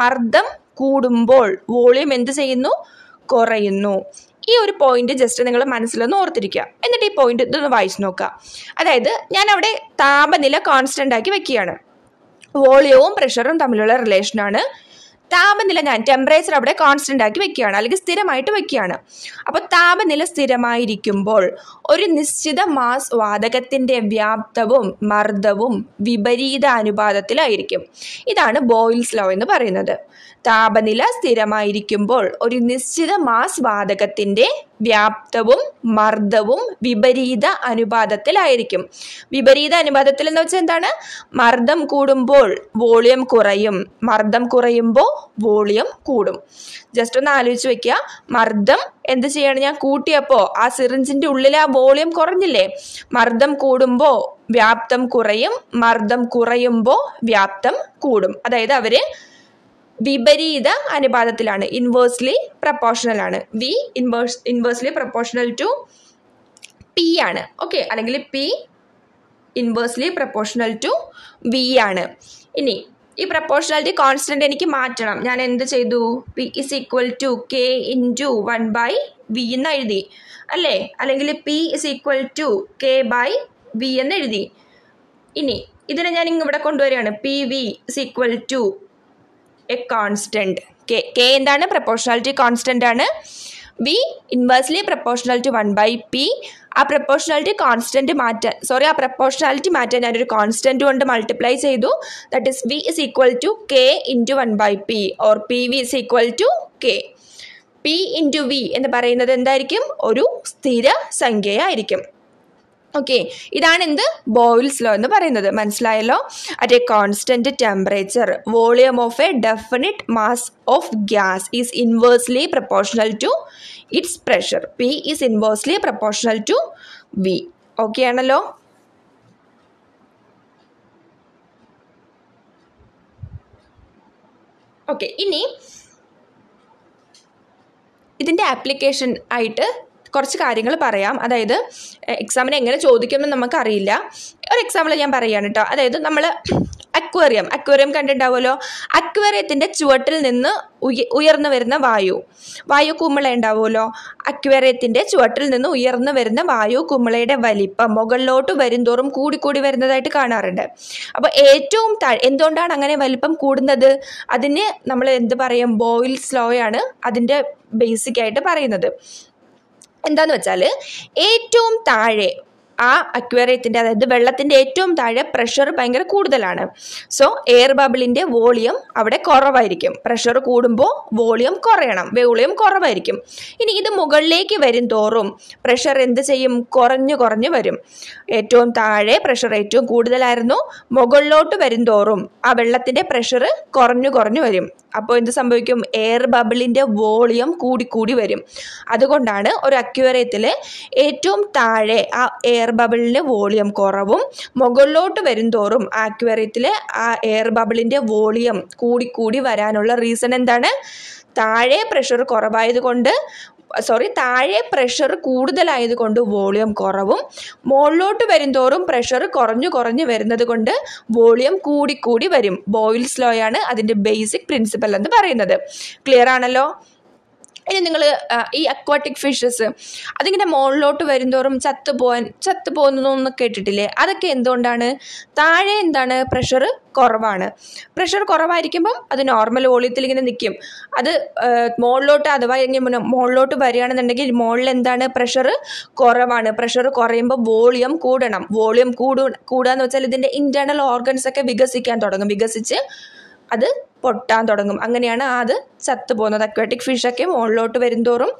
മർദ്ദം കൂടുമ്പോൾ വോളിയം എന്ത് ചെയ്യുന്നു കുറയുന്നു ഈ ഒരു പോയിന്റ് ജസ്റ്റ് നിങ്ങൾ മനസ്സിലൊന്ന് ഓർത്തിരിക്കുക എന്നിട്ട് ഈ പോയിന്റ് ഇതൊന്ന് വായിച്ചു നോക്കുക അതായത് ഞാൻ അവിടെ താപനില കോൺസ്റ്റന്റ് ആക്കി വെക്കുകയാണ് വോളിയവും പ്രഷറും തമ്മിലുള്ള റിലേഷനാണ് താപനില ഞാൻ ടെമ്പറേച്ചർ അവിടെ കോൺസ്റ്റൻ്റ് ആക്കി വെക്കുകയാണ് അല്ലെങ്കിൽ സ്ഥിരമായിട്ട് വെക്കുകയാണ് അപ്പോൾ താപനില സ്ഥിരമായിരിക്കുമ്പോൾ ഒരു നിശ്ചിത മാസ് വാതകത്തിൻ്റെ വ്യാപ്തവും മർദ്ദവും വിപരീത അനുപാതത്തിലായിരിക്കും ഇതാണ് ബോയിൽസ് ലോ എന്ന് പറയുന്നത് താപനില സ്ഥിരമായിരിക്കുമ്പോൾ ഒരു നിശ്ചിത മാസ് വാതകത്തിൻ്റെ വ്യാപ്തവും മർദ്ദവും വിപരീത അനുപാതത്തിലായിരിക്കും വിപരീത അനുപാതത്തിൽ എന്ന് വെച്ചാൽ എന്താണ് മർദ്ദം കൂടുമ്പോൾ വോളിയം കുറയും മർദ്ദം കുറയുമ്പോൾ വോളിയം കൂടും ജസ്റ്റ് ഒന്ന് ആലോചിച്ച് വെക്കുക മർദ്ദം എന്ത് ചെയ്യണം ഞാൻ കൂട്ടിയപ്പോൾ ആ സിറിഞ്ചിൻ്റെ ഉള്ളിൽ ആ വോളിയം കുറഞ്ഞില്ലേ മർദ്ദം കൂടുമ്പോൾ വ്യാപ്തം കുറയും മർദ്ദം കുറയുമ്പോൾ വ്യാപ്തം കൂടും അതായത് അവർ വിപരീത അനുപാതത്തിലാണ് ഇൻവേഴ്സ്ലി പ്രപ്പോർഷണൽ ആണ് V inverse inversely proportional to P ആണ് ഓക്കെ അല്ലെങ്കിൽ P inversely proportional to V ആണ് ഇനി ഈ പ്രപ്പോർഷണാലിറ്റി കോൺസ്റ്റൻ്റ് എനിക്ക് മാറ്റണം ഞാൻ എന്ത് ചെയ്തു P is equal to K to one by V എന്ന് എഴുതി അല്ലേ അല്ലെങ്കിൽ P is equal to K by V എന്ന് എഴുതി ഇനി ഇതിനെ ഞാൻ ഇവിടെ കൊണ്ടുവരികയാണ് P V is equal to a constant K K എന്താണ് പ്രപ്പോർഷണാലിറ്റി കോൺസ്റ്റൻ്റ് ആണ് V inversely proportionality one by P ആ പ്രപ്പോർഷണാലിറ്റി കോൺസ്റ്റൻറ്റ് മാറ്റാൻ സോറി ആ പ്രപ്പോർഷണാലിറ്റി മാറ്റാൻ ഞാനൊരു കോൺസ്റ്റൻറ്റ് കൊണ്ട് മൾട്ടിപ്ലൈ ചെയ്തു that is V is equal to K into one by P or P V is equal to K P into V എന്ന് പറയുന്നത് എന്തായിരിക്കും ഒരു സ്ഥിര സംഖ്യയായിരിക്കും ഓക്കെ ഇതാണ് എന്ത് ബോയിൽസ് ലോ എന്ന് പറയുന്നത് മനസ്സിലായല്ലോ at a constant temperature volume of a definite mass of gas is inversely proportional to its pressure P is inversely proportional to V okay ആണല്ലോ ഓക്കെ ഇനി ഇതിൻ്റെ ആപ്ലിക്കേഷൻ ആയിട്ട് കുറച്ച് കാര്യങ്ങൾ പറയാം അതായത് എക്സാമിന് എങ്ങനെ ചോദിക്കുമെന്ന് നമുക്കറിയില്ല ഒരു എക്സാമ്പിൾ ഞാൻ പറയുകയാണ് കേട്ടോ അതായത് നമ്മൾ അക്വേറിയം അക്വേറിയം കണ്ടിട്ടുണ്ടാവുമല്ലോ അക്വേറിയത്തിൻ്റെ ചുവട്ടിൽ നിന്ന് ഉയ ഉയർന്നു വരുന്ന വായു വായു കുമിള ഉണ്ടാവുമല്ലോ അക്വേറിയത്തിൻ്റെ ചുവട്ടിൽ നിന്ന് ഉയർന്നു വരുന്ന വായു കുമിളയുടെ വലിപ്പം മുകളിലോട്ട് വരുംതോറും കൂടിക്കൂടി വരുന്നതായിട്ട് കാണാറുണ്ട് അപ്പോൾ ഏറ്റവും താഴെ എന്തുകൊണ്ടാണ് അങ്ങനെ വലിപ്പം കൂടുന്നത് അതിന് നമ്മൾ എന്ത് പറയും ബോയിൽ സ്ലോയാണ് അതിൻ്റെ ബേസിക്കായിട്ട് പറയുന്നത് എന്താന്ന് വെച്ചാൽ ഏറ്റവും താഴെ ആ അക്വേറിയത്തിൻ്റെ അതായത് വെള്ളത്തിൻ്റെ ഏറ്റവും താഴെ പ്രഷർ ഭയങ്കര കൂടുതലാണ് സോ എയർ ബബിളിൻ്റെ വോളിയം അവിടെ കുറവായിരിക്കും പ്രഷർ കൂടുമ്പോൾ വോളിയം കുറയണം വോളിയം കുറവായിരിക്കും ഇനി ഇത് മുകളിലേക്ക് വരും തോറും പ്രഷർ എന്ത് ചെയ്യും കുറഞ്ഞു കുറഞ്ഞു വരും ഏറ്റവും താഴെ പ്രഷർ ഏറ്റവും കൂടുതലായിരുന്നു മുകളിലോട്ട് വരും തോറും ആ വെള്ളത്തിൻ്റെ പ്രഷർ കുറഞ്ഞു കുറഞ്ഞു വരും അപ്പോൾ എന്ത് സംഭവിക്കും എയർ ബബിളിൻ്റെ വോളിയം കൂടിക്കൂടി വരും അതുകൊണ്ടാണ് ഒരു അക്വേറിയത്തിൽ ഏറ്റവും താഴെ ആ എയർ ബബിളിന്റെ ബബിളിന് വോളിയം കുറവും മുകളിലോട്ട് വരുംതോറും ആക്വേറിയത്തിലെ ആ എയർ ബബിളിൻ്റെ വോളിയം കൂടിക്കൂടി വരാനുള്ള റീസൺ എന്താണ് താഴെ പ്രഷർ കുറവായതുകൊണ്ട് സോറി താഴെ പ്രഷർ കൂടുതലായതുകൊണ്ട് വോളിയം കുറവും മുകളിലോട്ട് വരുംതോറും പ്രഷർ കുറഞ്ഞു കുറഞ്ഞു വരുന്നത് കൊണ്ട് വോളിയം കൂടിക്കൂടി വരും ബോയിൽസ് ലോയാണ് അതിൻ്റെ ബേസിക് പ്രിൻസിപ്പൽ എന്ന് പറയുന്നത് ക്ലിയർ ആണല്ലോ ഇനി നിങ്ങൾ ഈ അക്വാട്ടിക് ഫിഷസ് അതിങ്ങനെ മുകളിലോട്ട് വരുംതോറും ചത്തു പോകാൻ ചത്തു കേട്ടിട്ടില്ലേ അതൊക്കെ എന്തുകൊണ്ടാണ് താഴെ എന്താണ് പ്രഷർ കുറവാണ് പ്രഷർ കുറവായിരിക്കുമ്പം അത് നോർമൽ വോളിയത്തിൽ ഇങ്ങനെ നിൽക്കും അത് മുകളിലോട്ട് അഥവാ ഇങ്ങനെ മുകളിലോട്ട് വരികയാണെന്നുണ്ടെങ്കിൽ മുകളിൽ എന്താണ് പ്രഷർ കുറവാണ് പ്രഷർ കുറയുമ്പോൾ വോളിയം കൂടണം വോളിയം കൂടുക എന്ന് വെച്ചാൽ ഇതിൻ്റെ ഇൻറ്റേർണൽ ഓർഗൻസ് ഒക്കെ വികസിക്കാൻ തുടങ്ങും വികസിച്ച് അത് പൊട്ടാൻ തുടങ്ങും അങ്ങനെയാണ് അത് ചത്തുപോകുന്നത് അക്വാറ്റിക് ഫിഷൊക്കെ മുകളിലോട്ട് വരുംതോറും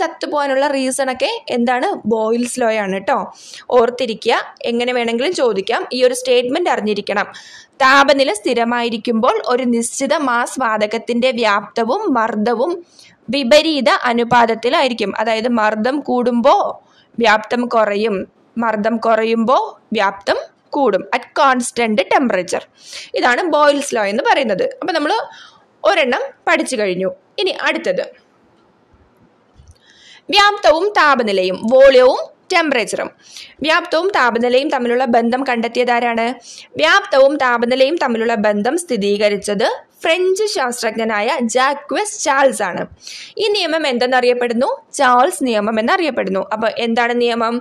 ചത്തുപോകാനുള്ള പോകാനുള്ള റീസണൊക്കെ എന്താണ് ബോയിൽസ് ലോയാണ് കേട്ടോ ഓർത്തിരിക്കുക എങ്ങനെ വേണമെങ്കിലും ചോദിക്കാം ഈ ഒരു സ്റ്റേറ്റ്മെൻറ്റ് അറിഞ്ഞിരിക്കണം താപനില സ്ഥിരമായിരിക്കുമ്പോൾ ഒരു നിശ്ചിത മാസ് വാതകത്തിൻ്റെ വ്യാപ്തവും മർദ്ദവും വിപരീത അനുപാതത്തിലായിരിക്കും അതായത് മർദ്ദം കൂടുമ്പോൾ വ്യാപ്തം കുറയും മർദ്ദം കുറയുമ്പോൾ വ്യാപ്തം കൂടും അറ്റ് കോൺസ്റ്റൻറ്റ് ടെമ്പറേച്ചർ ഇതാണ് ബോയിൽസ് ലോ എന്ന് പറയുന്നത് അപ്പോൾ നമ്മൾ ഒരെണ്ണം പഠിച്ചു കഴിഞ്ഞു ഇനി അടുത്തത് വ്യാപ്തവും താപനിലയും വോളിയവും ടെമ്പറേച്ചറും വ്യാപ്തവും താപനിലയും തമ്മിലുള്ള ബന്ധം കണ്ടെത്തിയതാരാണ് വ്യാപ്തവും താപനിലയും തമ്മിലുള്ള ബന്ധം സ്ഥിരീകരിച്ചത് ഫ്രഞ്ച് ശാസ്ത്രജ്ഞനായ ജാക്വസ് ചാൾസ് ആണ് ഈ നിയമം എന്തെന്നറിയപ്പെടുന്നു ചാൾസ് നിയമം എന്നറിയപ്പെടുന്നു അപ്പോൾ എന്താണ് നിയമം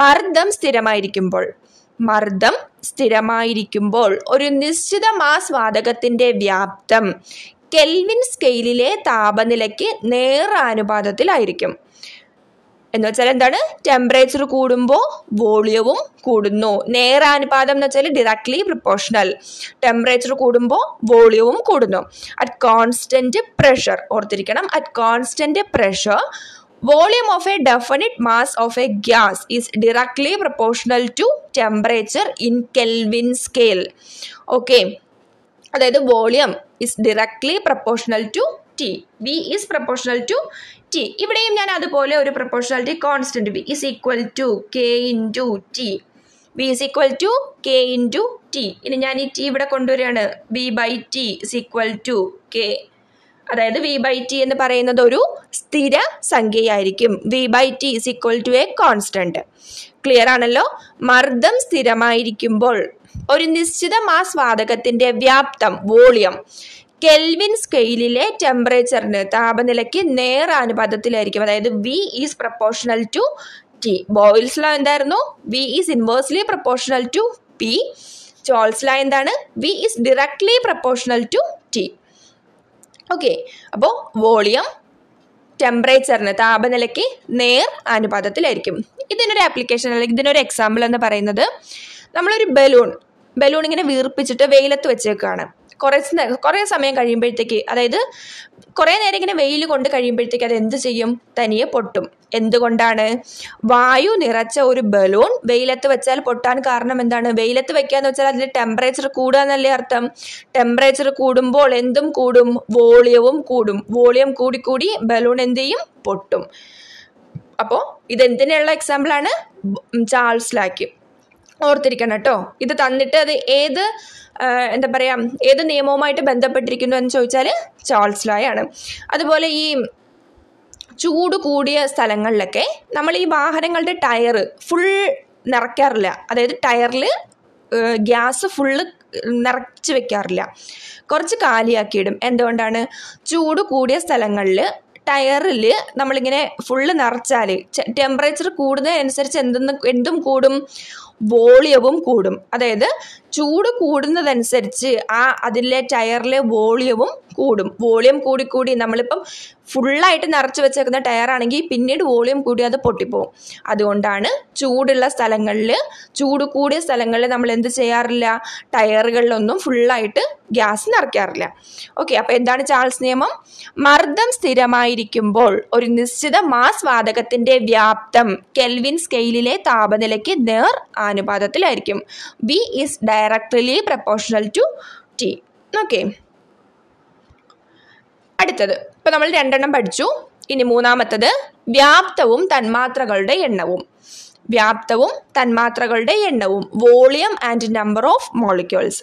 മർദ്ദം സ്ഥിരമായിരിക്കുമ്പോൾ മർദ്ദം സ്ഥിരമായിരിക്കുമ്പോൾ ഒരു നിശ്ചിത മാസ് വാതകത്തിന്റെ വ്യാപ്തം കെൽവിൻ സ്കെയിലിലെ താപനിലയ്ക്ക് നേരാനുപാതത്തിലായിരിക്കും എന്ന് വെച്ചാൽ എന്താണ് ടെമ്പറേച്ചർ കൂടുമ്പോൾ വോളിയവും കൂടുന്നു നേരാനുപാതം എന്ന് വെച്ചാൽ ഡിറക്ട്ലി പ്രിപ്പോർഷണൽ ടെമ്പറേച്ചർ കൂടുമ്പോൾ വോളിയവും കൂടുന്നു അറ്റ് കോൺസ്റ്റന്റ് പ്രഷർ ഓർത്തിരിക്കണം at constant pressure volume of a definite mass of a gas is directly proportional to temperature in Kelvin scale okay അതായത് volume is directly proportional to T V is proportional to T ഇവിടെയും ഞാൻ അതുപോലെ ഒരു proportionality constant V is equal to K to T V is equal to K to T ഇനി ഞാൻ ഈ T ഇവിടെ കൊണ്ടുവരികയാണ് V by T is equal to K അതായത് വി ബൈ ടി എന്ന് പറയുന്നത് ഒരു സ്ഥിര സംഖ്യയായിരിക്കും V by T is equal to a constant clear ആണല്ലോ മർദ്ദം സ്ഥിരമായിരിക്കുമ്പോൾ ഒരു നിശ്ചിത മാസ് വാതകത്തിന്റെ വ്യാപ്തം വോളിയം കെൽവിൻ സ്കെയിലിലെ ടെമ്പറേച്ചറിന് താപനിലയ്ക്ക് നേർ അനുപാതത്തിലായിരിക്കും അതായത് V is proportional to T Boyle's law എന്തായിരുന്നു V is inversely proportional to P Charles law എന്താണ് V is directly proportional to okay അപ്പോൾ വോളിയം ടെമ്പറേച്ചറിന് താപനിലയ്ക്ക് നേർ അനുപാതത്തിലായിരിക്കും ഇതിനൊരു ആപ്ലിക്കേഷൻ അല്ലെങ്കിൽ ഇതിനൊരു എക്സാമ്പിൾ എന്ന് പറയുന്നത് നമ്മളൊരു ബലൂൺ ബലൂൺ ഇങ്ങനെ വീർപ്പിച്ചിട്ട് വെയിലത്ത് വെച്ചേക്കാണ് കുറേ കുറേ സമയം കഴിയുമ്പോഴത്തേക്ക് അതായത് കുറേ നേരം ഇങ്ങനെ വെയിൽ കൊണ്ട് കഴിയുമ്പോഴത്തേക്ക് അത് എന്ത് ചെയ്യും തനിയെ പൊട്ടും എന്തുകൊണ്ടാണ് വായു നിറച്ച ഒരു ബലൂൺ വെയിലത്ത് വെച്ചാൽ പൊട്ടാൻ കാരണം എന്താണ് വെയിലത്ത് വെക്കാന്ന് വെച്ചാൽ അതിൻ്റെ ടെമ്പറേച്ചർ കൂടുക എന്നല്ലേ അർത്ഥം ടെമ്പറേച്ചർ കൂടുമ്പോൾ എന്തും കൂടും വോളിയവും കൂടും വോളിയം കൂടിക്കൂടി ബലൂൺ എന്ത് ചെയ്യും പൊട്ടും അപ്പോൾ ഇതെന്തിനുള്ള എക്സാമ്പിളാണ് ചാൾസ് ലാക്കി ഓർത്തിരിക്കണം കേട്ടോ ഇത് തന്നിട്ട് അത് ഏത് എന്താ പറയുക ഏത് നിയമവുമായിട്ട് ബന്ധപ്പെട്ടിരിക്കുന്നു എന്ന് ചോദിച്ചാൽ ചാൾസ് ലോയാണ് അതുപോലെ ഈ ചൂട് കൂടിയ സ്ഥലങ്ങളിലൊക്കെ നമ്മൾ ഈ വാഹനങ്ങളുടെ ടയർ ഫുൾ നിറയ്ക്കാറില്ല അതായത് ടയറിൽ ഗ്യാസ് ഫുള്ള് നിറച്ച് വെക്കാറില്ല കുറച്ച് കാലിയാക്കിയിടും എന്തുകൊണ്ടാണ് ചൂട് കൂടിയ സ്ഥലങ്ങളിൽ ടയറിൽ നമ്മളിങ്ങനെ ഫുള്ള് നിറച്ചാൽ ടെമ്പറേച്ചർ കൂടുന്നതിനനുസരിച്ച് എന്തെന്ന് എന്തും കൂടും വോളിയവും കൂടും അതായത് ചൂട് കൂടുന്നതനുസരിച്ച് ആ അതിലെ ടയറിലെ വോളിയവും കൂടും വോളിയം കൂടിക്കൂടി നമ്മളിപ്പം ഫുള്ളായിട്ട് നിറച്ച് വെച്ചേക്കുന്ന ടയറാണെങ്കിൽ പിന്നീട് വോളിയം കൂടി അത് പൊട്ടിപ്പോവും അതുകൊണ്ടാണ് ചൂടുള്ള സ്ഥലങ്ങളിൽ ചൂട് കൂടിയ സ്ഥലങ്ങളിൽ നമ്മൾ എന്ത് ചെയ്യാറില്ല ടയറുകളിലൊന്നും ഫുള്ളായിട്ട് ഗ്യാസ് നിറയ്ക്കാറില്ല ഓക്കെ അപ്പോൾ എന്താണ് ചാൾസ് നിയമം മർദ്ദം സ്ഥിരമായിരിക്കുമ്പോൾ ഒരു നിശ്ചിത മാസ് വാതകത്തിൻ്റെ വ്യാപ്തം കെൽവിൻ സ്കെയിലിലെ താപനിലയ്ക്ക് നേർ ആയി അനുപാതത്തിലായിരിക്കും B is directly proportional to T okay അടുത്തത് ഇപ്പോൾ നമ്മൾ രണ്ടെണ്ണം പഠിച്ചു ഇനി മൂന്നാമത്തത് വ്യാപ്തവും തന്മാത്രകളുടെ എണ്ണവും വ്യാപ്തവും തന്മാത്രകളുടെ എണ്ണവും volume and number of molecules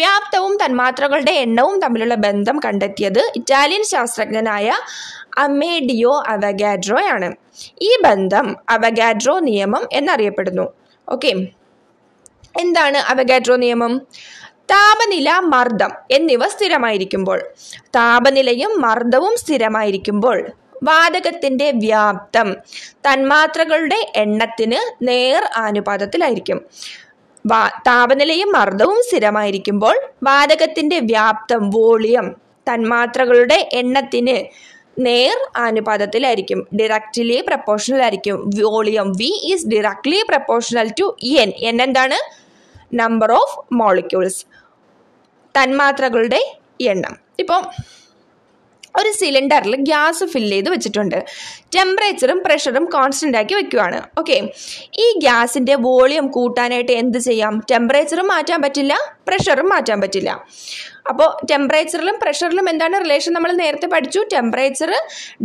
വ്യാപ്തവും തന്മാത്രകളുടെ എണ്ണവും തമ്മിലുള്ള ബന്ധം കണ്ടെത്തിയത് ഇറ്റാലിയൻ ശാസ്ത്രജ്ഞനായ അമേഡിയോ അവഗാഡ്രോയാണ് ഈ ബന്ധം അവഗാഡ്രോ നിയമം എന്നറിയപ്പെടുന്നു ഓക്കെ എന്താണ് അവഗാഡ്രോ നിയമം താപനില മർദ്ദം എന്നിവ സ്ഥിരമായിരിക്കുമ്പോൾ താപനിലയും മർദ്ദവും സ്ഥിരമായിരിക്കുമ്പോൾ വാതകത്തിന്റെ വ്യാപ്തം തന്മാത്രകളുടെ എണ്ണത്തിന് നേർ ആനുപാതത്തിലായിരിക്കും വാ താപനിലയും മർദ്ദവും സ്ഥിരമായിരിക്കുമ്പോൾ വാതകത്തിന്റെ വ്യാപ്തം വോളിയം തന്മാത്രകളുടെ എണ്ണത്തിന് നേർ അനുപാതത്തിലായിരിക്കും ഡിറക്റ്റ്ലി പ്രപ്പോർഷണൽ ആയിരിക്കും volume V is directly proportional to N N എന്താണ് നമ്പർ ഓഫ് മോളിക്യൂൾസ് തന്മാത്രകളുടെ എണ്ണം ഇപ്പം ഒരു സിലിണ്ടറിൽ ഗ്യാസ് ഫില്ല് ചെയ്ത് വെച്ചിട്ടുണ്ട് ടെമ്പറേച്ചറും പ്രഷറും കോൺസ്റ്റൻ്റ് ആക്കി വെക്കുകയാണ് ഓക്കെ ഈ ഗ്യാസിൻ്റെ വോളിയം കൂട്ടാനായിട്ട് എന്ത് ചെയ്യാം ടെമ്പറേച്ചറും മാറ്റാൻ പറ്റില്ല പ്രഷറും മാറ്റാൻ പറ്റില്ല അപ്പോൾ ടെമ്പറേച്ചറിലും പ്രഷറിലും എന്താണ് റിലേഷൻ നമ്മൾ നേരത്തെ പഠിച്ചു temperature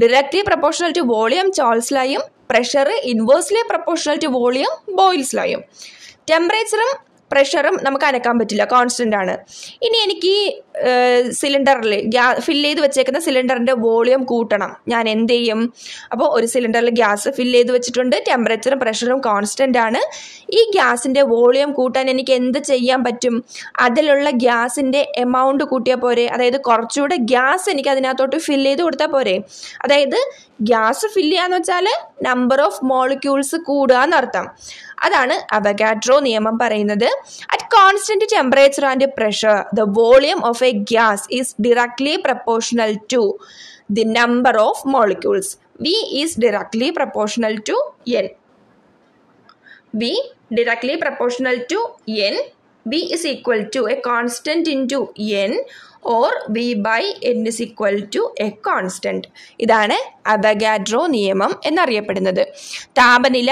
directly proportional to volume ചോൾസിലായും pressure inversely proportional to volume Boyle's ടെമ്പറേച്ചറും പ്രഷറും നമുക്ക് അനക്കാൻ പറ്റില്ല കോൺസ്റ്റൻ്റ് ആണ് ഇനി എനിക്ക് സിലിണ്ടറിൽ ഗ്യാ ഫില്ല് ചെയ്ത് വെച്ചേക്കുന്ന സിലിണ്ടറിൻ്റെ വോളിയം കൂട്ടണം ഞാൻ എന്ത് ചെയ്യും അപ്പോൾ ഒരു സിലിണ്ടറിൽ ഗ്യാസ് ഫില്ല് ചെയ്ത് വെച്ചിട്ടുണ്ട് ടെമ്പറേച്ചറും പ്രഷറും കോൺസ്റ്റൻ്റ് ആണ് ഈ ഗ്യാസിൻ്റെ വോളിയം കൂട്ടാൻ എനിക്ക് എന്ത് ചെയ്യാൻ പറ്റും അതിലുള്ള ഗ്യാസിൻ്റെ എമൗണ്ട് കൂട്ടിയാൽ പോരെ അതായത് കുറച്ചുകൂടെ ഗ്യാസ് എനിക്ക് അതിനകത്തോട്ട് ഫില്ല് ചെയ്ത് കൊടുത്താൽ പോരെ അതായത് ഗ്യാസ് ഫില്ല് ചെയ്യാന്ന് വെച്ചാൽ നമ്പർ ഓഫ് മോളിക്യൂൾസ് കൂടുക എന്നർത്ഥം അതാണ് അബഗാഡ്രോ നിയമം പറയുന്നത് at constant temperature and pressure the volume of a gas is directly proportional to the number of molecules V is directly proportional to N V directly proportional to N V is equal to a constant into N or V by N is equal to a constant ഇതാണ് Avogadro നിയമം എന്നറിയപ്പെടുന്നത് താപനില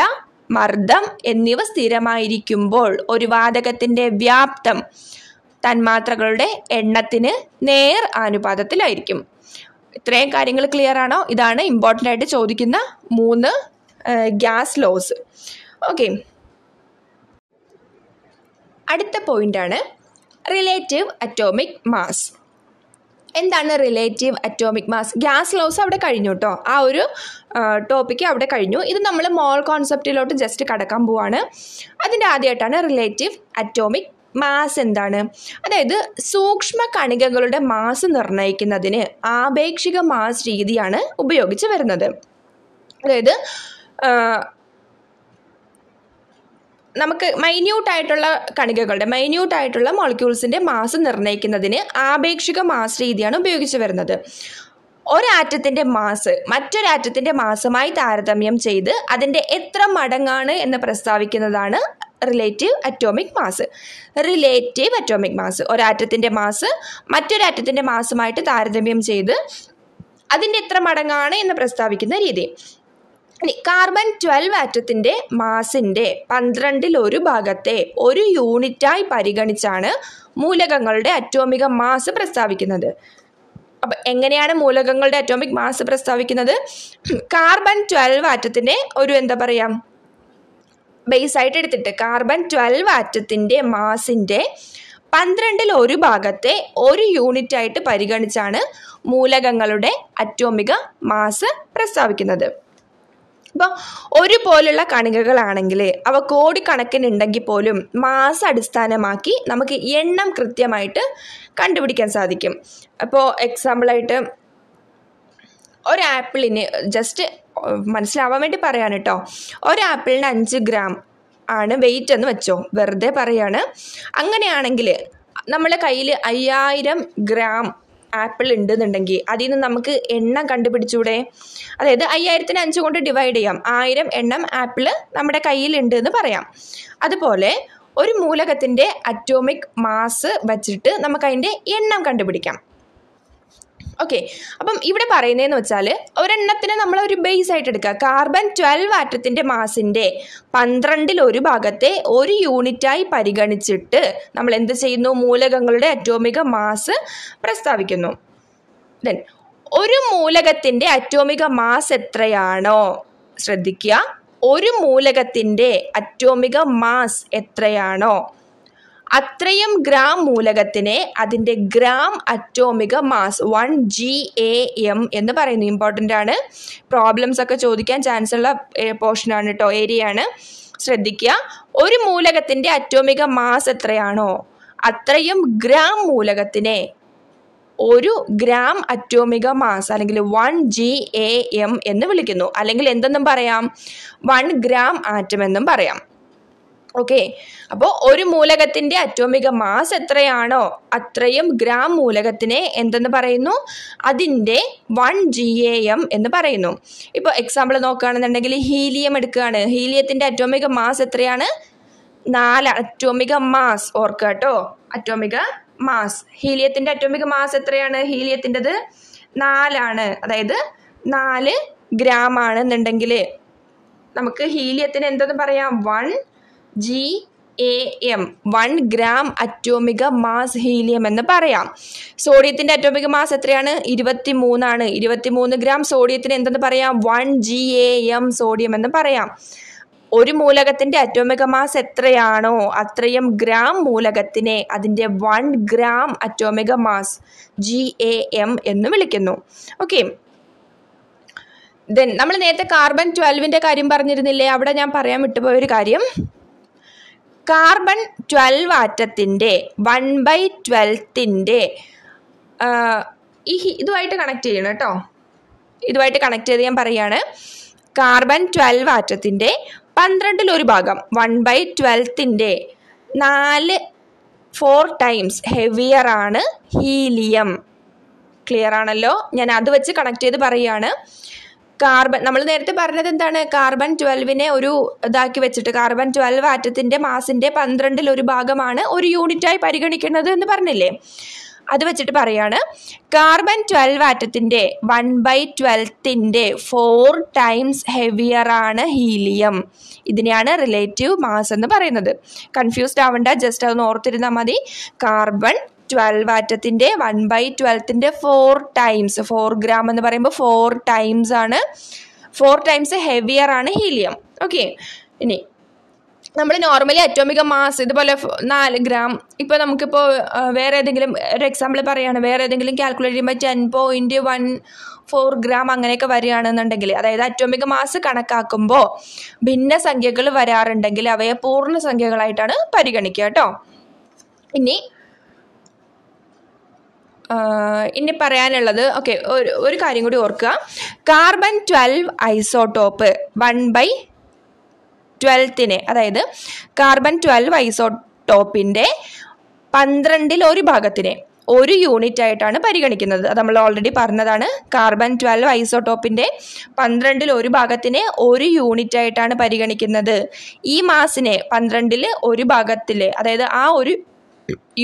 മർദ്ദം എന്നിവ സ്ഥിരമായിരിക്കുമ്പോൾ ഒരു വാതകത്തിൻ്റെ വ്യാപ്തം തന്മാത്രകളുടെ എണ്ണത്തിന് നേർ അനുപാതത്തിലായിരിക്കും ഇത്രയും കാര്യങ്ങൾ ക്ലിയർ ആണോ ഇതാണ് ഇമ്പോർട്ടൻ്റ് ആയിട്ട് ചോദിക്കുന്ന മൂന്ന് ഗ്യാസ് ലോസ് ഓക്കെ അടുത്ത പോയിൻ്റാണ് റിലേറ്റീവ് അറ്റോമിക് മാസ് എന്താണ് relative atomic mass gas laws അവിടെ കഴിഞ്ഞു കേട്ടോ ആ ഒരു ടോപ്പിക്ക് അവിടെ കഴിഞ്ഞു ഇത് നമ്മൾ മോൾ കോൺസെപ്റ്റിലോട്ട് ജസ്റ്റ് കടക്കാൻ പോവാണ് അതിൻ്റെ ആദ്യമായിട്ടാണ് റിലേറ്റീവ് അറ്റോമിക് മാസ് എന്താണ് അതായത് സൂക്ഷ്മ കണികകളുടെ മാസ് നിർണ്ണയിക്കുന്നതിന് ആപേക്ഷിക മാസ് രീതിയാണ് ഉപയോഗിച്ച് വരുന്നത് അതായത് നമുക്ക് മൈന്യൂട്ടായിട്ടുള്ള കണികകളുടെ മൈന്യൂട്ടായിട്ടുള്ള മോളിക്യൂൾസിൻ്റെ മാസ് നിർണ്ണയിക്കുന്നതിന് ആപേക്ഷിക മാസ് രീതിയാണ് ഉപയോഗിച്ചു വരുന്നത് ഒരാറ്റത്തിൻ്റെ മാസ് മറ്റൊരാറ്റത്തിൻ്റെ മാസമായി താരതമ്യം ചെയ്ത് അതിൻ്റെ എത്ര മടങ്ങാണ് എന്ന് പ്രസ്താവിക്കുന്നതാണ് relative atomic mass relative atomic mass ഒരാറ്റത്തിൻ്റെ മാസ് മറ്റൊരാറ്റത്തിൻ്റെ മാസമായിട്ട് താരതമ്യം ചെയ്ത് അതിൻ്റെ എത്ര മടങ്ങാണ് എന്ന് പ്രസ്താവിക്കുന്ന രീതി ഇനി കാർബൺ ട്വൽവ് ആറ്റത്തിൻ്റെ മാസിൻ്റെ പന്ത്രണ്ടിൽ ഒരു ഭാഗത്തെ ഒരു യൂണിറ്റായി പരിഗണിച്ചാണ് മൂലകങ്ങളുടെ അറ്റോമിക മാസ് പ്രസ്താവിക്കുന്നത് അപ്പം എങ്ങനെയാണ് മൂലകങ്ങളുടെ അറ്റോമിക് മാസ് പ്രസ്താവിക്കുന്നത് കാർബൺ ട്വൽവ് ആറ്റത്തിൻ്റെ ഒരു എന്താ പറയാ ബേസ് ആയിട്ട് എടുത്തിട്ട് കാർബൺ ട്വൽവ് ആറ്റത്തിൻ്റെ മാസിൻ്റെ പന്ത്രണ്ടിൽ ഒരു ഭാഗത്തെ ഒരു യൂണിറ്റ് ആയിട്ട് പരിഗണിച്ചാണ് മൂലകങ്ങളുടെ അറ്റോമിക മാസ് പ്രസ്താവിക്കുന്നത് ഇപ്പം ഒരുപോലുള്ള കണികകളാണെങ്കിൽ അവ ഉണ്ടെങ്കിൽ പോലും മാസ അടിസ്ഥാനമാക്കി നമുക്ക് എണ്ണം കൃത്യമായിട്ട് കണ്ടുപിടിക്കാൻ സാധിക്കും അപ്പോൾ എക്സാമ്പിളായിട്ട് ഒരു ആപ്പിളിന് ജസ്റ്റ് മനസ്സിലാവാൻ വേണ്ടി പറയാണ് കേട്ടോ ഒരു ആപ്പിളിന് അഞ്ച് ഗ്രാം ആണ് വെയിറ്റ് എന്ന് വെച്ചോ വെറുതെ പറയാണ് അങ്ങനെയാണെങ്കിൽ നമ്മളെ കയ്യിൽ അയ്യായിരം ഗ്രാം ആപ്പിൾ ഉണ്ടെന്നുണ്ടെങ്കിൽ അതിൽ നിന്ന് നമുക്ക് എണ്ണം കണ്ടുപിടിച്ചൂടെ അതായത് അയ്യായിരത്തിന് അഞ്ച് കൊണ്ട് ഡിവൈഡ് ചെയ്യാം ആയിരം എണ്ണം ആപ്പിൾ നമ്മുടെ കയ്യിലുണ്ട് എന്ന് പറയാം അതുപോലെ ഒരു മൂലകത്തിൻ്റെ അറ്റോമിക് മാസ് വച്ചിട്ട് നമുക്കതിൻ്റെ എണ്ണം കണ്ടുപിടിക്കാം ഓക്കെ അപ്പം ഇവിടെ പറയുന്നതെന്ന് വെച്ചാൽ ഒരെണ്ണത്തിന് നമ്മൾ ഒരു ബേസ് ആയിട്ട് എടുക്കുക കാർബൺ ട്വൽവ് ആറ്റത്തിൻ്റെ മാസിൻ്റെ പന്ത്രണ്ടിൽ ഒരു ഭാഗത്തെ ഒരു യൂണിറ്റായി പരിഗണിച്ചിട്ട് നമ്മൾ എന്ത് ചെയ്യുന്നു മൂലകങ്ങളുടെ അറ്റോമിക മാസ് പ്രസ്താവിക്കുന്നു ദെൻ ഒരു മൂലകത്തിൻ്റെ അറ്റോമിക മാസ് എത്രയാണോ ശ്രദ്ധിക്കുക ഒരു മൂലകത്തിൻ്റെ അറ്റോമിക മാസ് എത്രയാണോ അത്രയും ഗ്രാം മൂലകത്തിനെ അതിൻ്റെ gram അറ്റോമിക mass one G A M എന്ന് പറയുന്നത് ഇമ്പോർട്ടൻ്റ് ആണ് പ്രോബ്ലംസ് ഒക്കെ ചോദിക്കാൻ ചാൻസ് ഉള്ള പോർഷനാണ് കേട്ടോ ഏരിയയാണ് ശ്രദ്ധിക്കുക ഒരു മൂലകത്തിൻ്റെ അറ്റോമിക മാസ് എത്രയാണോ അത്രയും ഗ്രാം മൂലകത്തിനെ ഒരു ഗ്രാം അറ്റോമിക മാസ് അല്ലെങ്കിൽ വൺ ജി എ എം എന്ന് വിളിക്കുന്നു അല്ലെങ്കിൽ എന്തെന്നും പറയാം വൺ ഗ്രാം ആറ്റം എന്നും പറയാം ഓക്കെ അപ്പോൾ ഒരു മൂലകത്തിൻ്റെ അറ്റോമിക മാസ് എത്രയാണോ അത്രയും ഗ്രാം മൂലകത്തിനെ എന്തെന്ന് പറയുന്നു അതിൻ്റെ വൺ ജി എ എം എന്ന് പറയുന്നു ഇപ്പോൾ എക്സാമ്പിൾ നോക്കുകയാണെന്നുണ്ടെങ്കിൽ ഹീലിയം എടുക്കുകയാണ് ഹീലിയത്തിൻ്റെ അറ്റോമിക മാസ് എത്രയാണ് നാല് അറ്റോമിക മാസ് ഓർക്കുക കേട്ടോ അറ്റോമിക മാസ് ഹീലിയത്തിൻ്റെ അറ്റോമിക മാസ് എത്രയാണ് ഹീലിയത്തിൻ്റെത് നാലാണ് അതായത് നാല് ഗ്രാം ആണെന്നുണ്ടെങ്കിൽ നമുക്ക് ഹീലിയത്തിന് എന്തെന്ന് പറയാം one G A M one gram അറ്റോമിക mass helium എന്ന് പറയാം സോഡിയത്തിൻ്റെ അറ്റോമിക മാസ് എത്രയാണ് ഇരുപത്തി മൂന്നാണ് ഇരുപത്തി മൂന്ന് ഗ്രാം സോഡിയത്തിന് എന്തെന്ന് പറയാം one G A M sodium എന്ന് പറയാം ഒരു മൂലകത്തിൻ്റെ അറ്റോമിക മാസ് എത്രയാണോ അത്രയും ഗ്രാം മൂലകത്തിനെ അതിൻ്റെ one gram അറ്റോമിക mass G A M എന്ന് വിളിക്കുന്നു ഓക്കെ ദെൻ നമ്മൾ നേരത്തെ കാർബൺ ട്വൽവിൻ്റെ കാര്യം പറഞ്ഞിരുന്നില്ലേ അവിടെ ഞാൻ പറയാൻ വിട്ടുപോയൊരു കാര്യം കാർബൺ ട്വൽവ് ആറ്റത്തിൻ്റെ വൺ ബൈ ട്വൽത്തിൻ്റെ ഈ ഇതുമായിട്ട് കണക്ട് ചെയ്യണം കേട്ടോ ഇതുമായിട്ട് കണക്ട് ചെയ്ത് ഞാൻ പറയുകയാണ് കാർബൺ ട്വൽവ് ആറ്റത്തിൻ്റെ പന്ത്രണ്ടിലൊരു ഭാഗം വൺ ബൈ ട്വൽത്തിൻ്റെ നാല് ഫോർ ടൈംസ് ഹെവിയർ ആണ് ഹീലിയം ക്ലിയർ ആണല്ലോ ഞാൻ അത് വെച്ച് കണക്ട് ചെയ്ത് പറയുകയാണ് കാർബൺ നമ്മൾ നേരത്തെ പറഞ്ഞത് എന്താണ് കാർബൺ ട്വൽവിനെ ഒരു ഇതാക്കി വെച്ചിട്ട് കാർബൺ ട്വൽവ് ആറ്റത്തിൻ്റെ മാസിൻ്റെ പന്ത്രണ്ടിൽ ഒരു ഭാഗമാണ് ഒരു യൂണിറ്റായി പരിഗണിക്കുന്നത് എന്ന് പറഞ്ഞില്ലേ അത് വെച്ചിട്ട് പറയാണ് കാർബൺ ട്വൽവ് ആറ്റത്തിൻ്റെ വൺ ബൈ ട്വൽത്തിൻ്റെ ഫോർ ടൈംസ് ഹെവിയർ ആണ് ഹീലിയം ഇതിനെയാണ് റിലേറ്റീവ് മാസ് എന്ന് പറയുന്നത് കൺഫ്യൂസ്ഡ് ആവണ്ട ജസ്റ്റ് അതൊന്ന് ഓർത്തിരുന്നാൽ മതി കാർബൺ ട്വൽവ് ആറ്റത്തിൻ്റെ വൺ ബൈ ട്വൽത്തിൻ്റെ ഫോർ ടൈംസ് ഫോർ ഗ്രാം എന്ന് പറയുമ്പോൾ ഫോർ ടൈംസ് ആണ് ഫോർ ടൈംസ് ഹെവിയർ ആണ് ഹീലിയം ഓക്കെ ഇനി നമ്മൾ നോർമലി അറ്റോമിക മാസ് ഇതുപോലെ നാല് ഗ്രാം ഇപ്പോൾ നമുക്കിപ്പോൾ വേറെ ഏതെങ്കിലും ഒരു എക്സാമ്പിൾ പറയുകയാണ് വേറെ ഏതെങ്കിലും കാൽക്കുലേറ്റ് ചെയ്യുമ്പോൾ ten point one four gram അങ്ങനെയൊക്കെ വരികയാണെന്നുണ്ടെങ്കിൽ അതായത് അറ്റോമിക മാസ് കണക്കാക്കുമ്പോൾ ഭിന്ന സംഖ്യകൾ വരാറുണ്ടെങ്കിൽ അവയെ പൂർണ്ണ സംഖ്യകളായിട്ടാണ് പരിഗണിക്കുക കേട്ടോ ഇനി ഇനി പറയാനുള്ളത് ഓക്കെ ഒരു ഒരു കാര്യം കൂടി ഓർക്കുക carbon twelve isotope one by ട്വൽത്തിനെ അതായത് കാർബൺ ട്വൽവ് ഐസോട്ടോപ്പിൻ്റെ പന്ത്രണ്ടിൽ ഒരു ഭാഗത്തിനെ ഒരു യൂണിറ്റ് ആയിട്ടാണ് പരിഗണിക്കുന്നത് അത് നമ്മൾ ഓൾറെഡി പറഞ്ഞതാണ് കാർബൺ ട്വൽവ് ഐസോട്ടോപ്പിൻ്റെ പന്ത്രണ്ടിൽ ഒരു ഭാഗത്തിനെ ഒരു യൂണിറ്റ് ആയിട്ടാണ് പരിഗണിക്കുന്നത് ഈ മാസിനെ പന്ത്രണ്ടിൽ ഒരു ഭാഗത്തിൽ അതായത് ആ ഒരു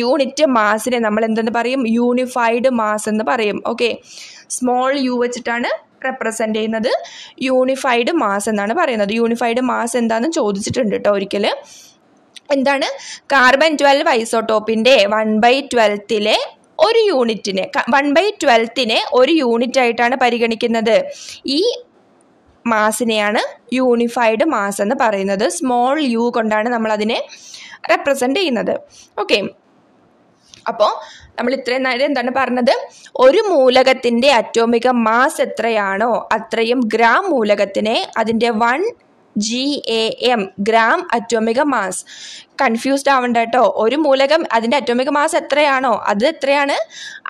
യൂണിറ്റ് മാസിനെ നമ്മൾ എന്തെന്ന് പറയും യൂണിഫൈഡ് മാസ് എന്ന് പറയും ഓക്കെ സ്മോൾ യു വെച്ചിട്ടാണ് റെപ്രസെൻ്റ് ചെയ്യുന്നത് യൂണിഫൈഡ് മാസ് എന്നാണ് പറയുന്നത് യൂണിഫൈഡ് മാസ് എന്താണെന്ന് ചോദിച്ചിട്ടുണ്ട് കേട്ടോ ഒരിക്കൽ എന്താണ് കാർബൺ ട്വൽവ് ഐസോട്ടോപ്പിൻ്റെ വൺ ബൈ ട്വൽത്തിലെ ഒരു യൂണിറ്റിനെ വൺ ബൈ ട്വൽത്തിനെ ഒരു യൂണിറ്റ് ആയിട്ടാണ് പരിഗണിക്കുന്നത് ഈ മാസിനെയാണ് യൂണിഫൈഡ് മാസ് എന്ന് പറയുന്നത് സ്മോൾ യു കൊണ്ടാണ് നമ്മൾ അതിനെ റെപ്രസെൻ്റ് ചെയ്യുന്നത് ഓക്കെ അപ്പോൾ നമ്മൾ ഇത്രയും നേരം എന്താണ് പറഞ്ഞത് ഒരു മൂലകത്തിൻ്റെ അറ്റോമിക മാസ് എത്രയാണോ അത്രയും ഗ്രാം മൂലകത്തിനെ അതിൻ്റെ one G A M gram അറ്റോമിക mass confused ആവണ്ട കേട്ടോ ഒരു മൂലകം അതിൻ്റെ അറ്റോമിക മാസ് എത്രയാണോ അത് എത്രയാണ്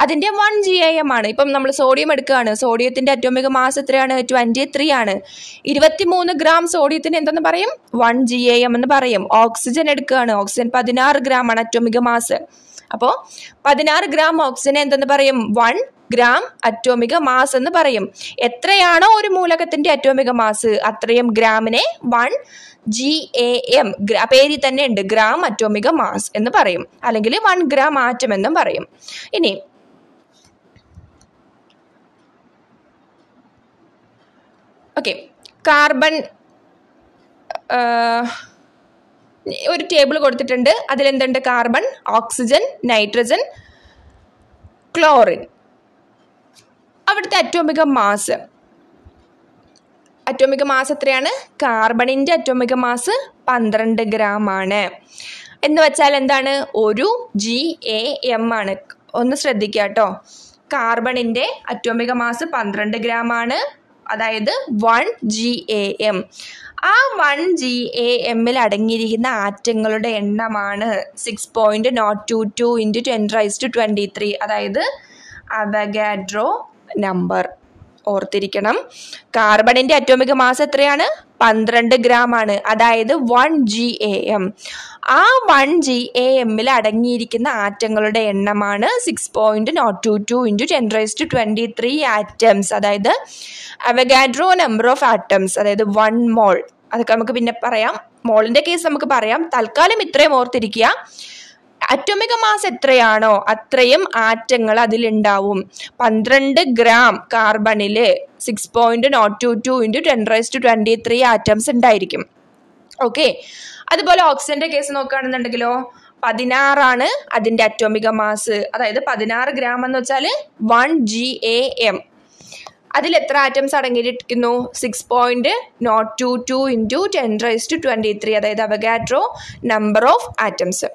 അതിൻ്റെ വൺ ജി എ എം ആണ് ഇപ്പം നമ്മൾ സോഡിയം എടുക്കുകയാണ് സോഡിയത്തിൻ്റെ അറ്റോമിക മാസ് എത്രയാണ് ട്വൻറ്റി ത്രീ ആണ് ഇരുപത്തി മൂന്ന് ഗ്രാം സോഡിയത്തിന് എന്തെന്ന് പറയും വൺ ജി എ എം എന്ന് പറയും ഓക്സിജൻ എടുക്കുകയാണ് ഓക്സിജൻ പതിനാറ് ഗ്രാം ആണ് അറ്റോമിക മാസ് അപ്പോൾ പതിനാറ് ഗ്രാം ഓക്സിജനെ എന്തെന്ന് പറയും വൺ ഗ്രാം അറ്റോമിക മാസ് എന്ന് പറയും എത്രയാണോ ഒരു മൂലകത്തിന്റെ അറ്റോമിക മാസ് അത്രയും ഗ്രാമിനെ വൺ ജി എ എം പേരിൽ തന്നെ ഉണ്ട് ഗ്രാം അറ്റോമിക മാസ് എന്ന് പറയും അല്ലെങ്കിൽ വൺ ഗ്രാം ആറ്റം എന്നും പറയും ഇനി ഓക്കെ കാർബൺ ഒരു ടേബിൾ കൊടുത്തിട്ടുണ്ട് അതിലെന്തുണ്ട് കാർബൺ ഓക്സിജൻ നൈട്രജൻ ക്ലോറിൻ അവിടുത്തെ അറ്റോമിക മാസ് അറ്റോമിക മാസ് എത്രയാണ് കാർബണിൻ്റെ അറ്റോമിക മാസ് പന്ത്രണ്ട് ഗ്രാം ആണ് എന്ന് വെച്ചാൽ എന്താണ് ഒരു ജി എ എം ആണ് ഒന്ന് ശ്രദ്ധിക്കുക കേട്ടോ കാർബണിൻ്റെ അറ്റോമിക മാസ് പന്ത്രണ്ട് ഗ്രാം ആണ് അതായത് വൺ ജി എ എം ആ വൺ ജി എ എമ്മിൽ അടങ്ങിയിരിക്കുന്ന ആറ്റങ്ങളുടെ എണ്ണമാണ് six point nought two two into ten raise to twenty three അതായത് അവഗാഡ്രോ നമ്പർ ഓർത്തിരിക്കണം കാർബണിൻ്റെ അറ്റോമിക് മാസ് എത്രയാണ് പന്ത്രണ്ട് ഗ്രാം ആണ് അതായത് വൺ ജി എ എം ആ വൺ ജി എ എമ്മിൽ അടങ്ങിയിരിക്കുന്ന ആറ്റങ്ങളുടെ എണ്ണമാണ് six point nought two two into ten raise to twenty three atoms അതായത് അവഗാഡ്രോ നമ്പർ ഓഫ് ആറ്റംസ് അതായത് വൺ മോൾ അതൊക്കെ നമുക്ക് പിന്നെ പറയാം മോളിൻ്റെ കേസ് നമുക്ക് പറയാം തൽക്കാലം ഇത്രയും ഓർത്തിരിക്കുക അറ്റോമിക മാസ് എത്രയാണോ അത്രയും ആറ്റങ്ങൾ അതിലുണ്ടാവും പന്ത്രണ്ട് ഗ്രാം കാർബണില് six point nought two two into ten raise to twenty three atoms ഉണ്ടായിരിക്കും ഓക്കെ അതുപോലെ ഓക്സിജന്റെ കേസ് നോക്കുകയാണെന്നുണ്ടെങ്കിലോ പതിനാറാണ് അതിൻ്റെ അറ്റോമിക മാസ് അതായത് പതിനാറ് ഗ്രാം എന്ന് വെച്ചാൽ വൺ ജി എ എം അതിൽ എത്ര ആറ്റംസ് അടങ്ങിയിരിക്കുന്നു six point nought two two into ten raise to twenty three അതായത് അവഗാട്രോ നമ്പർ ഓഫ് ആറ്റംസ്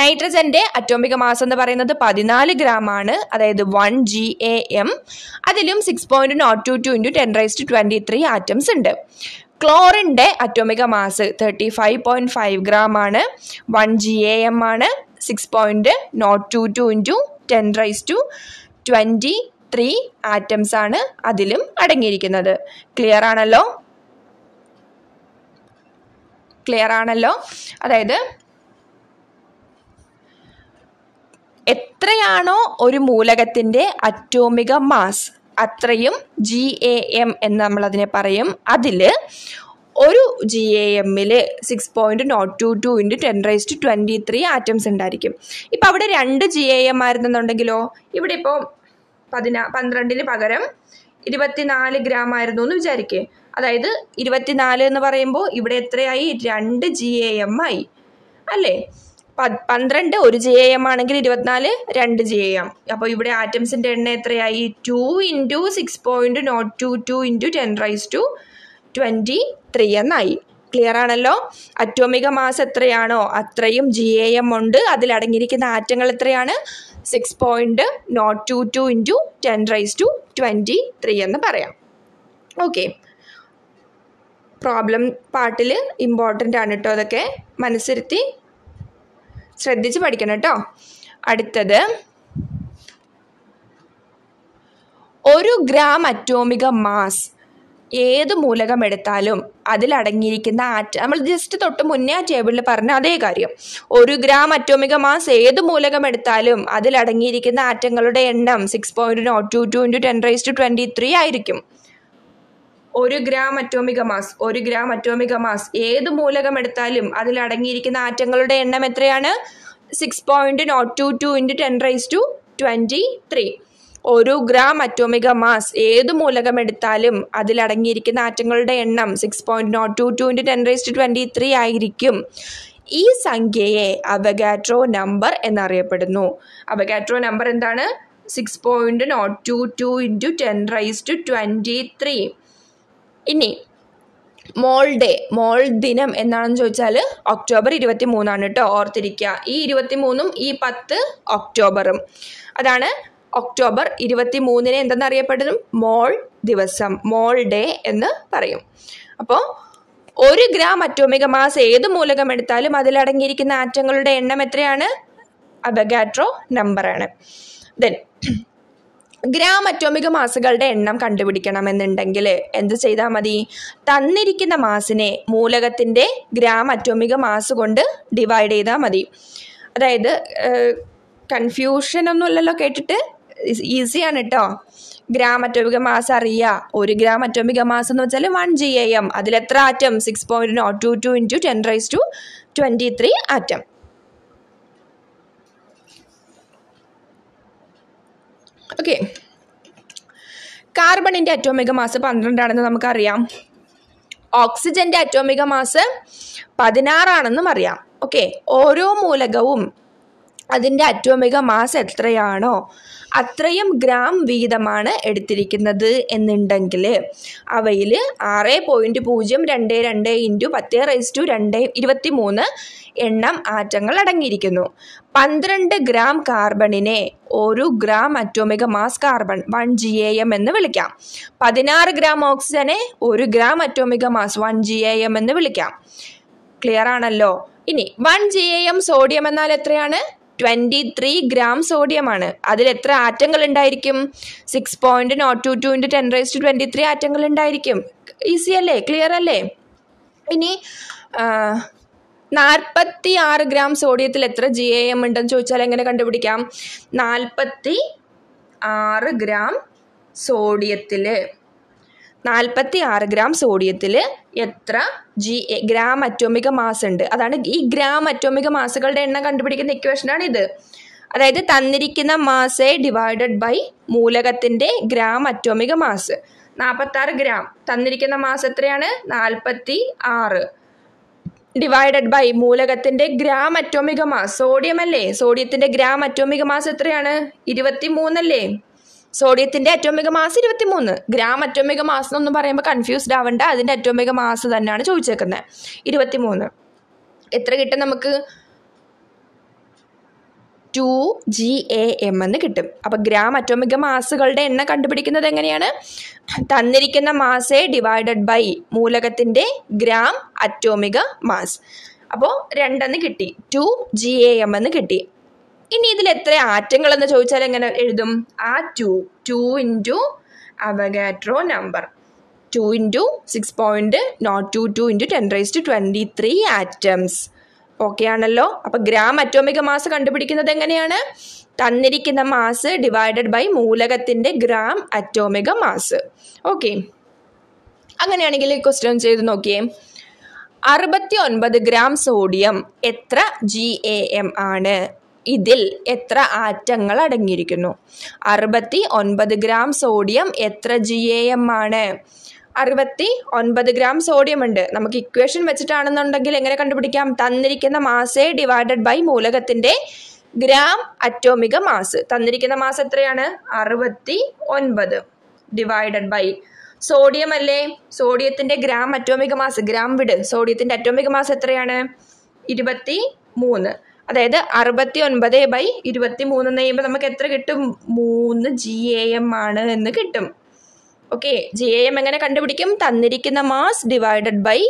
നൈട്രജൻ്റെ അറ്റോമിക മാസം എന്ന് പറയുന്നത് പതിനാല് ഗ്രാം ആണ് അതായത് വൺ ജി എ എം അതിലും six point nought two two into ten raise to twenty three atoms ഉണ്ട് ക്ലോറിൻ്റെ atomic mass thirty five point five gram ആണ് വൺ ജി എ എം ആണ് six point nought two two into ten raise to twenty three atoms ആണ് അതിലും അടങ്ങിയിരിക്കുന്നത് clear ആണല്ലോ clear ആണല്ലോ അതായത് എത്രയാണോ ഒരു മൂലകത്തിൻ്റെ അറ്റോമിക മാസ് അത്രയും ജി എ എം എന്ന് നമ്മളതിനെ പറയും അതിൽ ഒരു ജി എ എമ്മിൽ six point nought two two into ten raise to twenty three atoms ഉണ്ടായിരിക്കും ഇപ്പോൾ അവിടെ രണ്ട് ജി എ എം ആയിരുന്നെന്നുണ്ടെങ്കിലോ ഇവിടെ ഇപ്പോൾ പതിനാ പന്ത്രണ്ടിന് പകരം ഇരുപത്തിനാല് ഗ്രാം ആയിരുന്നു എന്ന് വിചാരിക്കേ അതായത് ഇരുപത്തിനാല് എന്ന് പറയുമ്പോൾ ഇവിടെ എത്രയായി രണ്ട് ജി എ എം ആയി അല്ലേ പ പന്ത്രണ്ട് ഒരു ജി എ എം ആണെങ്കിൽ ഇരുപത്തിനാല് രണ്ട് ജി എ എം അപ്പോൾ ഇവിടെ ആറ്റംസിൻ്റെ എണ്ണ എത്രയായി two into six point nought two two into ten raise to twenty three എന്നായി ക്ലിയർ ആണല്ലോ അറ്റോമിക മാസ് എത്രയാണോ അത്രയും ജി എ എം ഉണ്ട് അതിലടങ്ങിയിരിക്കുന്ന ആറ്റങ്ങൾ എത്രയാണ് six point nought two two into ten raise to twenty three എന്ന് പറയാം ഓക്കെ പ്രോബ്ലം പാട്ടിൽ ഇമ്പോർട്ടൻ്റ് ആണ് കേട്ടോ അതൊക്കെ മനസ്സിരുത്തി ശ്രദ്ധിച്ച് പഠിക്കണം കേട്ടോ അടുത്തത് ഒരു ഗ്രാം അറ്റോമിക മാസ് ഏത് മൂലകം എടുത്താലും അതിലടങ്ങിയിരിക്കുന്ന ആറ്റം നമ്മൾ ജസ്റ്റ് തൊട്ട് മുന്നേ ആ ടേബിളിൽ പറഞ്ഞ അതേ കാര്യം ഒരു ഗ്രാം അറ്റോമിക മാസ് ഏത് മൂലകം എടുത്താലും അതിലടങ്ങിയിരിക്കുന്ന ആറ്റങ്ങളുടെ എണ്ണം six point nought two two into ten raise to twenty three ആയിരിക്കും ഒരു ഗ്രാം അറ്റോമിക മാസ് ഒരു ഗ്രാം അറ്റോമിക മാസ് ഏത് മൂലകം എടുത്താലും അതിലടങ്ങിയിരിക്കുന്ന ആറ്റങ്ങളുടെ എണ്ണം എത്രയാണ് six point nought two two into ten raise to twenty three ഒരു ഗ്രാം അറ്റോമിക മാസ് ഏത് മൂലകം എടുത്താലും അതിലടങ്ങിയിരിക്കുന്ന ആറ്റങ്ങളുടെ എണ്ണം six point nought two two into ten raise to twenty three ആയിരിക്കും ഈ സംഖ്യയെ അവഗാട്രോ നമ്പർ എന്നറിയപ്പെടുന്നു അവഗാട്രോ നമ്പർ എന്താണ് six point nought two two into ten raise to twenty three ഇനി മോൾ ഡേ മോൾ ദിനം എന്നാണെന്ന് ചോദിച്ചാൽ ഒക്ടോബർ ഇരുപത്തി മൂന്നാണ് കേട്ടോ ഓർത്തിരിക്കുക ഈ ഇരുപത്തി മൂന്നും ഈ പത്ത് ഒക്ടോബറും അതാണ് ഒക്ടോബർ ഇരുപത്തി മൂന്നിന് എന്തെന്നറിയപ്പെടുന്നു മോൾ ദിവസം മോൾ ഡേ എന്ന് പറയും അപ്പോൾ ഒരു ഗ്രാം അറ്റോമിക മാസ് ഏത് മൂലകം എടുത്താലും അതിലടങ്ങിയിരിക്കുന്ന ആറ്റങ്ങളുടെ എണ്ണം എത്രയാണ് അബഗാട്രോ നമ്പറാണ് ദെൻ ഗ്രാം അറ്റോമിക മാസുകളുടെ എണ്ണം കണ്ടുപിടിക്കണമെന്നുണ്ടെങ്കിൽ എന്ത് ചെയ്താൽ മതി തന്നിരിക്കുന്ന മാസിനെ മൂലകത്തിൻ്റെ ഗ്രാം അറ്റോമിക മാസ് കൊണ്ട് ഡിവൈഡ് ചെയ്താൽ മതി അതായത് കൺഫ്യൂഷൻ ഒന്നുമില്ലല്ലോ കേട്ടിട്ട് ഈസിയാണ് കേട്ടോ ഗ്രാം അറ്റോമിക മാസ് അറിയാം ഒരു ഗ്രാം അറ്റോമിക മാസ് എന്ന് വെച്ചാൽ വൺ ജി എ എം അതിൽ എത്ര atom six point no two two into ten raise to twenty three atom okay കാർബണിൻ്റെ അറ്റോമിക മാസ് പന്ത്രണ്ടാണെന്ന് നമുക്കറിയാം ഓക്സിജൻ്റെ അറ്റോമിക മാസ് പതിനാറാണെന്നും അറിയാം ഓക്കെ ഓരോ മൂലകവും അതിൻ്റെ അറ്റോമിക മാസ് എത്രയാണോ അത്രയും ഗ്രാം വീതമാണ് എടുത്തിരിക്കുന്നത് എന്നുണ്ടെങ്കിൽ അവയിൽ ആറ് പോയിൻറ്റ് പൂജ്യം രണ്ട് രണ്ട് ഇൻറ്റു പത്ത് റൈസ് ടു രണ്ട് ഇരുപത്തി മൂന്ന് എണ്ണം ആറ്റങ്ങൾ അടങ്ങിയിരിക്കുന്നു പന്ത്രണ്ട് ഗ്രാം കാർബണിനെ ഒരു gram അറ്റോമിക mass carbon one G A M എന്ന് വിളിക്കാം പതിനാറ് ഗ്രാം ഓക്സിജനെ ഒരു gram അറ്റോമിക mass one G A M എന്ന് വിളിക്കാം ക്ലിയർ ആണല്ലോ ഇനി one G A M sodium എന്നാൽ എത്രയാണ് ട്വൻറ്റി ത്രീ ഗ്രാം സോഡിയമാണ് അതിൽ എത്ര ആറ്റങ്ങൾ ഉണ്ടായിരിക്കും six point nought two two into ten raise to twenty three ആറ്റങ്ങൾ ഉണ്ടായിരിക്കും ഈസി അല്ലേ ക്ലിയർ അല്ലേ ഇനി നാൽപ്പത്തി ആറ് ഗ്രാം സോഡിയത്തിൽ എത്ര ജി എ എം ഉണ്ടെന്ന് ചോദിച്ചാൽ എങ്ങനെ കണ്ടുപിടിക്കാം നാൽപ്പത്തി ആറ് ഗ്രാം സോഡിയത്തിൽ നാൽപ്പത്തി ആറ് ഗ്രാം സോഡിയത്തിൽ എത്ര ജി ഗ്രാം അറ്റോമിക മാസ് ഉണ്ട് അതാണ് ഈ ഗ്രാം അറ്റോമിക മാസുകളുടെ എണ്ണം കണ്ടുപിടിക്കുന്ന ഇക്വേഷനാണ് ഇത് അതായത് തന്നിരിക്കുന്ന മാസെ ഡിവൈഡഡ് ബൈ മൂലകത്തിൻ്റെ ഗ്രാം അറ്റോമിക മാസ് നാൽപ്പത്താറ് ഗ്രാം തന്നിരിക്കുന്ന മാസ് എത്രയാണ് നാൽപ്പത്തി ആറ് ഡിവൈഡഡ് ബൈ മൂലകത്തിൻ്റെ ഗ്രാം അറ്റോമിക മാസ് സോഡിയം അല്ലേ സോഡിയത്തിൻ്റെ ഗ്രാം അറ്റോമിക മാസ് എത്രയാണ് ഇരുപത്തി മൂന്നല്ലേ സോഡിയത്തിന്റെ അറ്റോമിക മാസ് ഇരുപത്തി മൂന്ന് ഗ്രാം അറ്റോമിക മാസ് എന്നൊന്നും പറയുമ്പോൾ കൺഫ്യൂസ്ഡ് ആവണ്ട അതിന്റെ അറ്റോമിക മാസ് തന്നെയാണ് ചോദിച്ചേക്കുന്നത് ഇരുപത്തി മൂന്ന് എത്ര കിട്ടും നമുക്ക് ടു ജി എ എം എന്ന് കിട്ടും അപ്പോൾ ഗ്രാം അറ്റോമിക മാസുകളുടെ എണ്ണം കണ്ടുപിടിക്കുന്നത് എങ്ങനെയാണ് തന്നിരിക്കുന്ന മാസെ ഡിവൈഡഡ് ബൈ മൂലകത്തിന്റെ ഗ്രാം അറ്റോമിക മാസ് അപ്പോൾ രണ്ടെന്ന് കിട്ടി ടു ജി എ എം എന്ന് കിട്ടി ഇനി ഇതിൽ എത്ര ആറ്റങ്ങൾ എന്ന് ചോദിച്ചാൽ എങ്ങനെ എഴുതും ആ two two into Avogadro number two into six point nought two two into ten raise to twenty three atoms okay ആണല്ലോ അപ്പോൾ ഗ്രാം അറ്റോമിക മാസ് കണ്ടുപിടിക്കുന്നത് എങ്ങനെയാണ് തന്നിരിക്കുന്ന മാസ് ഡിവൈഡഡ് ബൈ മൂലകത്തിൻ്റെ ഗ്രാം അറ്റോമിക മാസ് ഓക്കെ അങ്ങനെയാണെങ്കിൽ ഈ ക്വസ്റ്റ്യൻ ചെയ്ത് നോക്കിയേ അറുപത്തി ഒൻപത് ഗ്രാം സോഡിയം എത്ര ജി എ എം ആണ് ഇതിൽ എത്ര ആറ്റങ്ങൾ അടങ്ങിയിരിക്കുന്നു അറുപത്തി ഒൻപത് ഗ്രാം സോഡിയം എത്ര ജി എ എം ആണ് അറുപത്തി ഒൻപത് ഗ്രാം സോഡിയം ഉണ്ട് നമുക്ക് ഇക്വേഷൻ വെച്ചിട്ടാണെന്നുണ്ടെങ്കിൽ എങ്ങനെ കണ്ടുപിടിക്കാം തന്നിരിക്കുന്ന മാസേ ഡിവൈഡഡ് ബൈ മൂലകത്തിൻ്റെ ഗ്രാം അറ്റോമിക മാസ് തന്നിരിക്കുന്ന മാസ് എത്രയാണ് അറുപത്തി ഒൻപത് ഡിവൈഡഡ് ബൈ സോഡിയം അല്ലേ സോഡിയത്തിൻ്റെ ഗ്രാം അറ്റോമിക മാസ് ഗ്രാം വിട് സോഡിയത്തിൻ്റെ അറ്റോമിക മാസ് എത്രയാണ് ഇരുപത്തി മൂന്ന് അതായത് അറുപത്തി ഒൻപത് ബൈ ഇരുപത്തി മൂന്ന് എന്ന് കഴിയുമ്പോൾ നമുക്ക് എത്ര കിട്ടും മൂന്ന് ജി എ എം ആണ് എന്ന് കിട്ടും ഓക്കെ ജി എ എം എങ്ങനെ കണ്ടുപിടിക്കും തന്നിരിക്കുന്ന mass divided by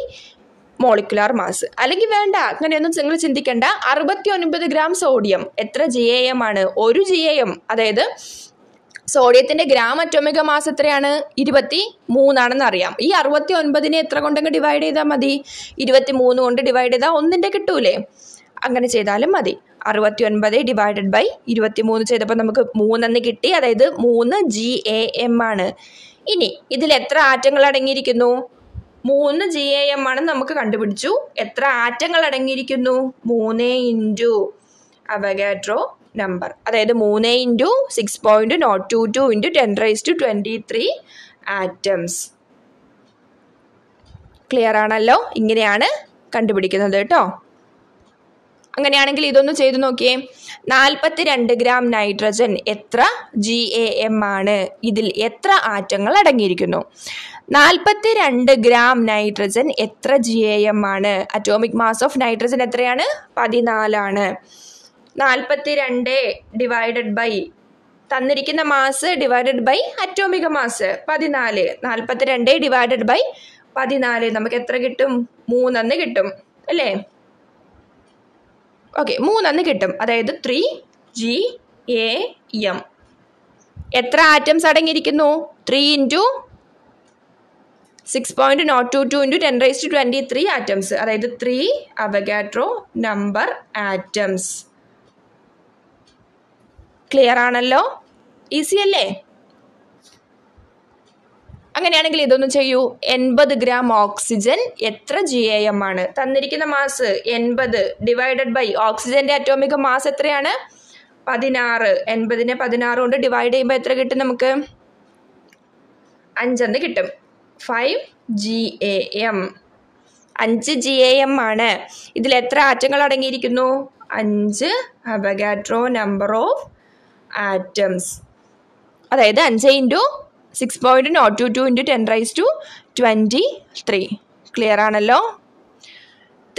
molecular mass അല്ലെങ്കിൽ വേണ്ട അങ്ങനെയൊന്നും നിങ്ങൾ ചിന്തിക്കേണ്ട അറുപത്തി ഒൻപത് ഗ്രാം സോഡിയം എത്ര ജി എ എം ആണ് ഒരു ജി എ എം അതായത് സോഡിയത്തിന്റെ ഗ്രാം അറ്റോമിക മാസ് എത്രയാണ് ഇരുപത്തി മൂന്നാണെന്ന് അറിയാം ഈ അറുപത്തി ഒൻപതിനെ എത്ര കൊണ്ടെങ്കിൽ ഡിവൈഡ് ചെയ്താൽ മതി ഇരുപത്തി മൂന്ന് കൊണ്ട് ഡിവൈഡ് ചെയ്താൽ ഒന്നിൻ്റെ കിട്ടൂലേ അങ്ങനെ ചെയ്താലും മതി അറുപത്തി ഒൻപത് ഡിവൈഡഡ് ബൈ ഇരുപത്തി മൂന്ന് ചെയ്തപ്പോൾ നമുക്ക് മൂന്നെന്ന് കിട്ടി അതായത് മൂന്ന് ജി എ എം ആണ് ഇനി ഇതിൽ എത്ര ആറ്റങ്ങൾ അടങ്ങിയിരിക്കുന്നു മൂന്ന് ജി എ എം ആണ് നമുക്ക് കണ്ടുപിടിച്ചു എത്ര ആറ്റങ്ങൾ അടങ്ങിയിരിക്കുന്നു മൂന്ന് ഇൻറ്റു അവഗാട്രോ നമ്പർ അതായത് മൂന്ന് into six point nought two two into ten raise to twenty three atoms clear ആണല്ലോ ഇങ്ങനെയാണ് കണ്ടുപിടിക്കുന്നത് കേട്ടോ അങ്ങനെയാണെങ്കിൽ ഇതൊന്ന് ചെയ്തു നോക്കിയേ നാൽപ്പത്തി രണ്ട് ഗ്രാം നൈട്രജൻ എത്ര ജി എ എം ആണ് ഇതിൽ എത്ര ആറ്റങ്ങൾ അടങ്ങിയിരിക്കുന്നു നാൽപ്പത്തി രണ്ട് ഗ്രാം നൈട്രജൻ എത്ര ജി എ എം ആണ് അറ്റോമിക് മാസ് ഓഫ് നൈട്രജൻ എത്രയാണ് പതിനാലാണ് നാൽപ്പത്തി രണ്ട് ഡിവൈഡഡ് ബൈ തന്നിരിക്കുന്ന mass divided by atomic mass പതിനാല് നാൽപ്പത്തി രണ്ട് ഡിവൈഡഡ് ബൈ പതിനാല് നമുക്ക് എത്ര കിട്ടും മൂന്നെന്ന് കിട്ടും അല്ലേ ഓക്കെ മൂന്നെന്ന് കിട്ടും അതായത് ത്രീ ജി എ എം എത്ര ആറ്റംസ് അടങ്ങിയിരിക്കുന്നു three into six point nought two two into ten raise to twenty three atoms അതായത് three Avogadro number atoms clear ആണല്ലോ ഈസി അല്ലേ അങ്ങനെയാണെങ്കിൽ ഇതൊന്ന് ചെയ്യൂ എൺപത് ഗ്രാം ഓക്സിജൻ എത്ര ജി എ എം ആണ് തന്നിരിക്കുന്ന മാസ് എൺപത് ഡിവൈഡഡ് ബൈ ഓക്സിജന്റെ അറ്റോമിക മാസ് എത്രയാണ് പതിനാറ് എൺപതിനെ പതിനാറ് കൊണ്ട് ഡിവൈഡ് ചെയ്യുമ്പോൾ എത്ര കിട്ടും നമുക്ക് അഞ്ചെന്ന് കിട്ടും ഫൈവ് ജി എ എം അഞ്ച് ജി എ എം ആണ് ഇതിൽ എത്ര ആറ്റങ്ങൾ അടങ്ങിയിരിക്കുന്നു അഞ്ച് അബഗാട്രോ നമ്പർ ഓഫ് ആറ്റംസ് അതായത് അഞ്ച് into six point nought two two into ten raise to twenty three clear ആണല്ലോ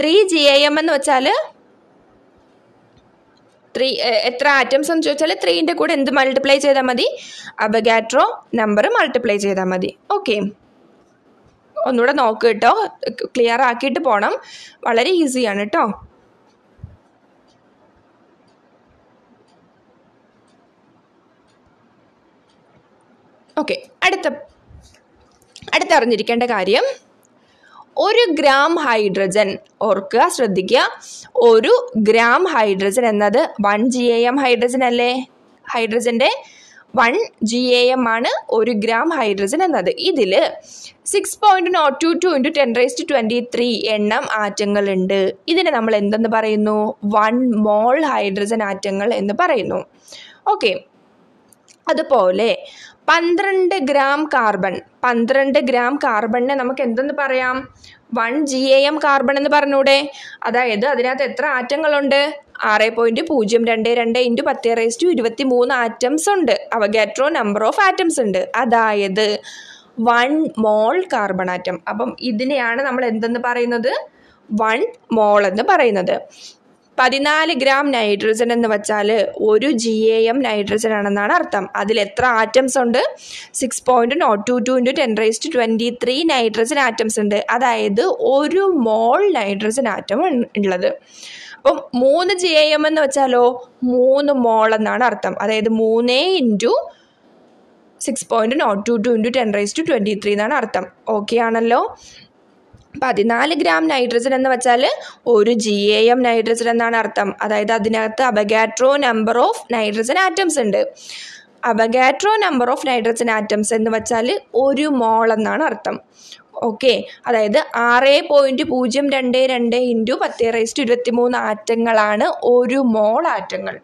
ത്രീ ജി ഐ എം എന്ന് വെച്ചാൽ ത്രീ എത്ര ആറ്റംസ് എന്ന് ചോദിച്ചാൽ ത്രീൻ്റെ കൂടെ എന്ത് മൾട്ടിപ്ലൈ ചെയ്താൽ മതി അബഗാട്രോ നമ്പർ മൾട്ടിപ്ലൈ ചെയ്താൽ മതി ഓക്കെ ഒന്നുകൂടെ നോക്ക് കേട്ടോ ക്ലിയർ ആക്കിയിട്ട് പോകണം വളരെ ഈസിയാണ് കേട്ടോ ഓക്കെ അടുത്ത അടുത്ത അറിഞ്ഞിരിക്കേണ്ട കാര്യം ഒരു ഗ്രാം ഹൈഡ്രജൻ ഓർക്കുക ശ്രദ്ധിക്കുക ഒരു ഗ്രാം ഹൈഡ്രജൻ എന്നത് one G A M hydrogen അല്ലേ ഹൈഡ്രജൻ്റെ വൺ ജി എ എം ആണ് ഒരു ഗ്രാം ഹൈഡ്രജൻ എന്നത് ഇതിൽ six point nought two two into ten to twenty three എണ്ണം ആറ്റങ്ങളുണ്ട് ഇതിനെ നമ്മൾ എന്തെന്ന് പറയുന്നു വൺ മോൾ ഹൈഡ്രജൻ ആറ്റങ്ങൾ എന്ന് പറയുന്നു ഓക്കെ അതുപോലെ പന്ത്രണ്ട് ഗ്രാം കാർബൺ പന്ത്രണ്ട് ഗ്രാം കാർബണിനെ നമുക്ക് എന്തെന്ന് പറയാം one G A M carbon എന്ന് പറഞ്ഞൂടെ അതായത് അതിനകത്ത് എത്ര ആറ്റങ്ങളുണ്ട് ആറ് പോയിന്റ് പൂജ്യം രണ്ട് രണ്ട് ഇൻറ്റു പത്ത് റേസ് ടു ഇരുപത്തി മൂന്ന് ആറ്റംസ് ഉണ്ട് അവഗാട്രോ നമ്പർ ഓഫ് ആറ്റംസ് ഉണ്ട് അതായത് വൺ മോൾ കാർബൺ ആറ്റം അപ്പം ഇതിനെയാണ് നമ്മൾ എന്തെന്ന് പറയുന്നത് വൺ മോൾ എന്ന് പറയുന്നത് പതിനാല് ഗ്രാം നൈട്രജൻ എന്ന് വെച്ചാൽ ഒരു ജി എ എം നൈട്രജൻ ആണെന്നാണ് അർത്ഥം അതിൽ എത്ര ആറ്റംസ് ഉണ്ട് six point nought two two into ten raise to twenty three nitrogen atoms ഉണ്ട് അതായത് ഒരു മോൾ നൈട്രജൻ ആറ്റം ഉള്ളത് അപ്പം മൂന്ന് ജി എ എം എന്ന് വെച്ചാലോ മൂന്ന് മോൾ എന്നാണ് അർത്ഥം അതായത് മൂന്നേ into six point nought two two into ten raise to twenty three എന്നാണ് അർത്ഥം ഓക്കെ ആണല്ലോ പതിനാല് ഗ്രാം നൈട്രജൻ എന്ന് വെച്ചാൽ ഒരു ജി എ എം നൈട്രജൻ എന്നാണ് അർത്ഥം അതായത് അതിനകത്ത് Avogadro number of nitrogen atoms ഉണ്ട് Avogadro number of nitrogen atoms എന്ന് വെച്ചാൽ ഒരു മോൾ എന്നാണ് അർത്ഥം ഓക്കെ അതായത് ആറ് പോയിന്റ് പൂജ്യം രണ്ട് രണ്ട് ഇൻറ്റു പത്ത് റേസ്റ്റ് ഇരുപത്തി മൂന്ന് ആറ്റങ്ങളാണ് ഒരു മോൾ ആറ്റങ്ങൾ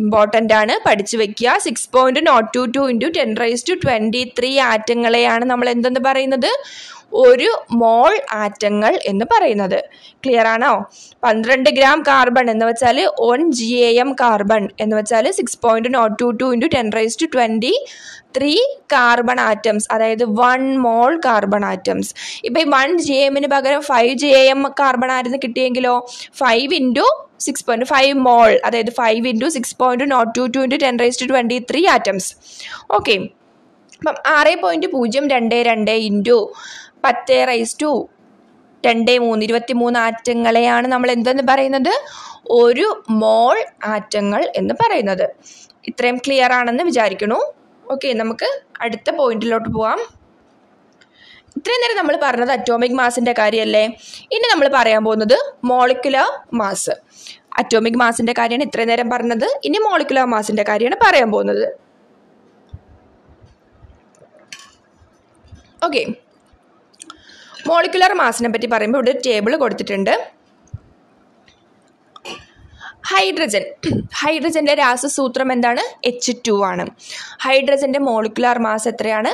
ഇമ്പോർട്ടൻ്റ് ആണ് പഠിച്ചു വെക്കുക six point nought two two into ten raise to twenty three ആറ്റങ്ങളെയാണ് നമ്മൾ എന്തെന്ന് പറയുന്നത് ഒരു മോൾ ആറ്റങ്ങൾ എന്ന് പറയുന്നത് ക്ലിയർ ആണോ പന്ത്രണ്ട് ഗ്രാം കാർബൺ എന്ന് വെച്ചാൽ one G A M carbon എന്ന് വെച്ചാൽ six point nought two two into ten raise to twenty three carbon atoms അതായത് വൺ മോൾ കാർബൺ ആറ്റംസ് ഇപ്പം ഈ വൺ ജി എ എമ്മിന് പകരം five G A M carbon ആയിരുന്നു കിട്ടിയെങ്കിലോ five into six point five mole അതായത് five into six point nought two two into ten raise to twenty three atoms okay അപ്പം ആറ് point പൂജ്യം രണ്ട് രണ്ട് ഇൻറ്റു പത്ത് റൈസ് ടു രണ്ട് മൂന്ന് ഇരുപത്തി മൂന്ന് ആറ്റങ്ങളെയാണ് നമ്മൾ എന്തെന്ന് പറയുന്നത് ഒരു മോൾ ആറ്റങ്ങൾ എന്ന് പറയുന്നത് ഇത്രയും ക്ലിയർ ആണെന്ന് വിചാരിക്കണു ഓക്കെ നമുക്ക് അടുത്ത പോയിന്റിലോട്ട് പോവാം ഇത്രയും നേരം നമ്മൾ പറഞ്ഞത് അറ്റോമിക് മാസിൻ്റെ കാര്യമല്ലേ ഇനി നമ്മൾ പറയാൻ പോകുന്നത് മോളിക്കുലർ മാസ് അറ്റോമിക് മാസിൻ്റെ കാര്യമാണ് ഇത്രയും നേരം പറഞ്ഞത് ഇനി മോളിക്കുലർ മാസിൻ്റെ കാര്യമാണ് പറയാൻ പോകുന്നത് ഓക്കെ മോളിക്കുലർ മാസിനെ പറ്റി പറയുമ്പോൾ ഇവിടെ ഒരു ടേബിൾ കൊടുത്തിട്ടുണ്ട് ഹൈഡ്രജൻ ഹൈഡ്രജൻ്റെ രാസസൂത്രം എന്താണ് എച്ച് ടു ആണ് ഹൈഡ്രജൻ്റെ മോളിക്കുലർ മാസ് എത്രയാണ്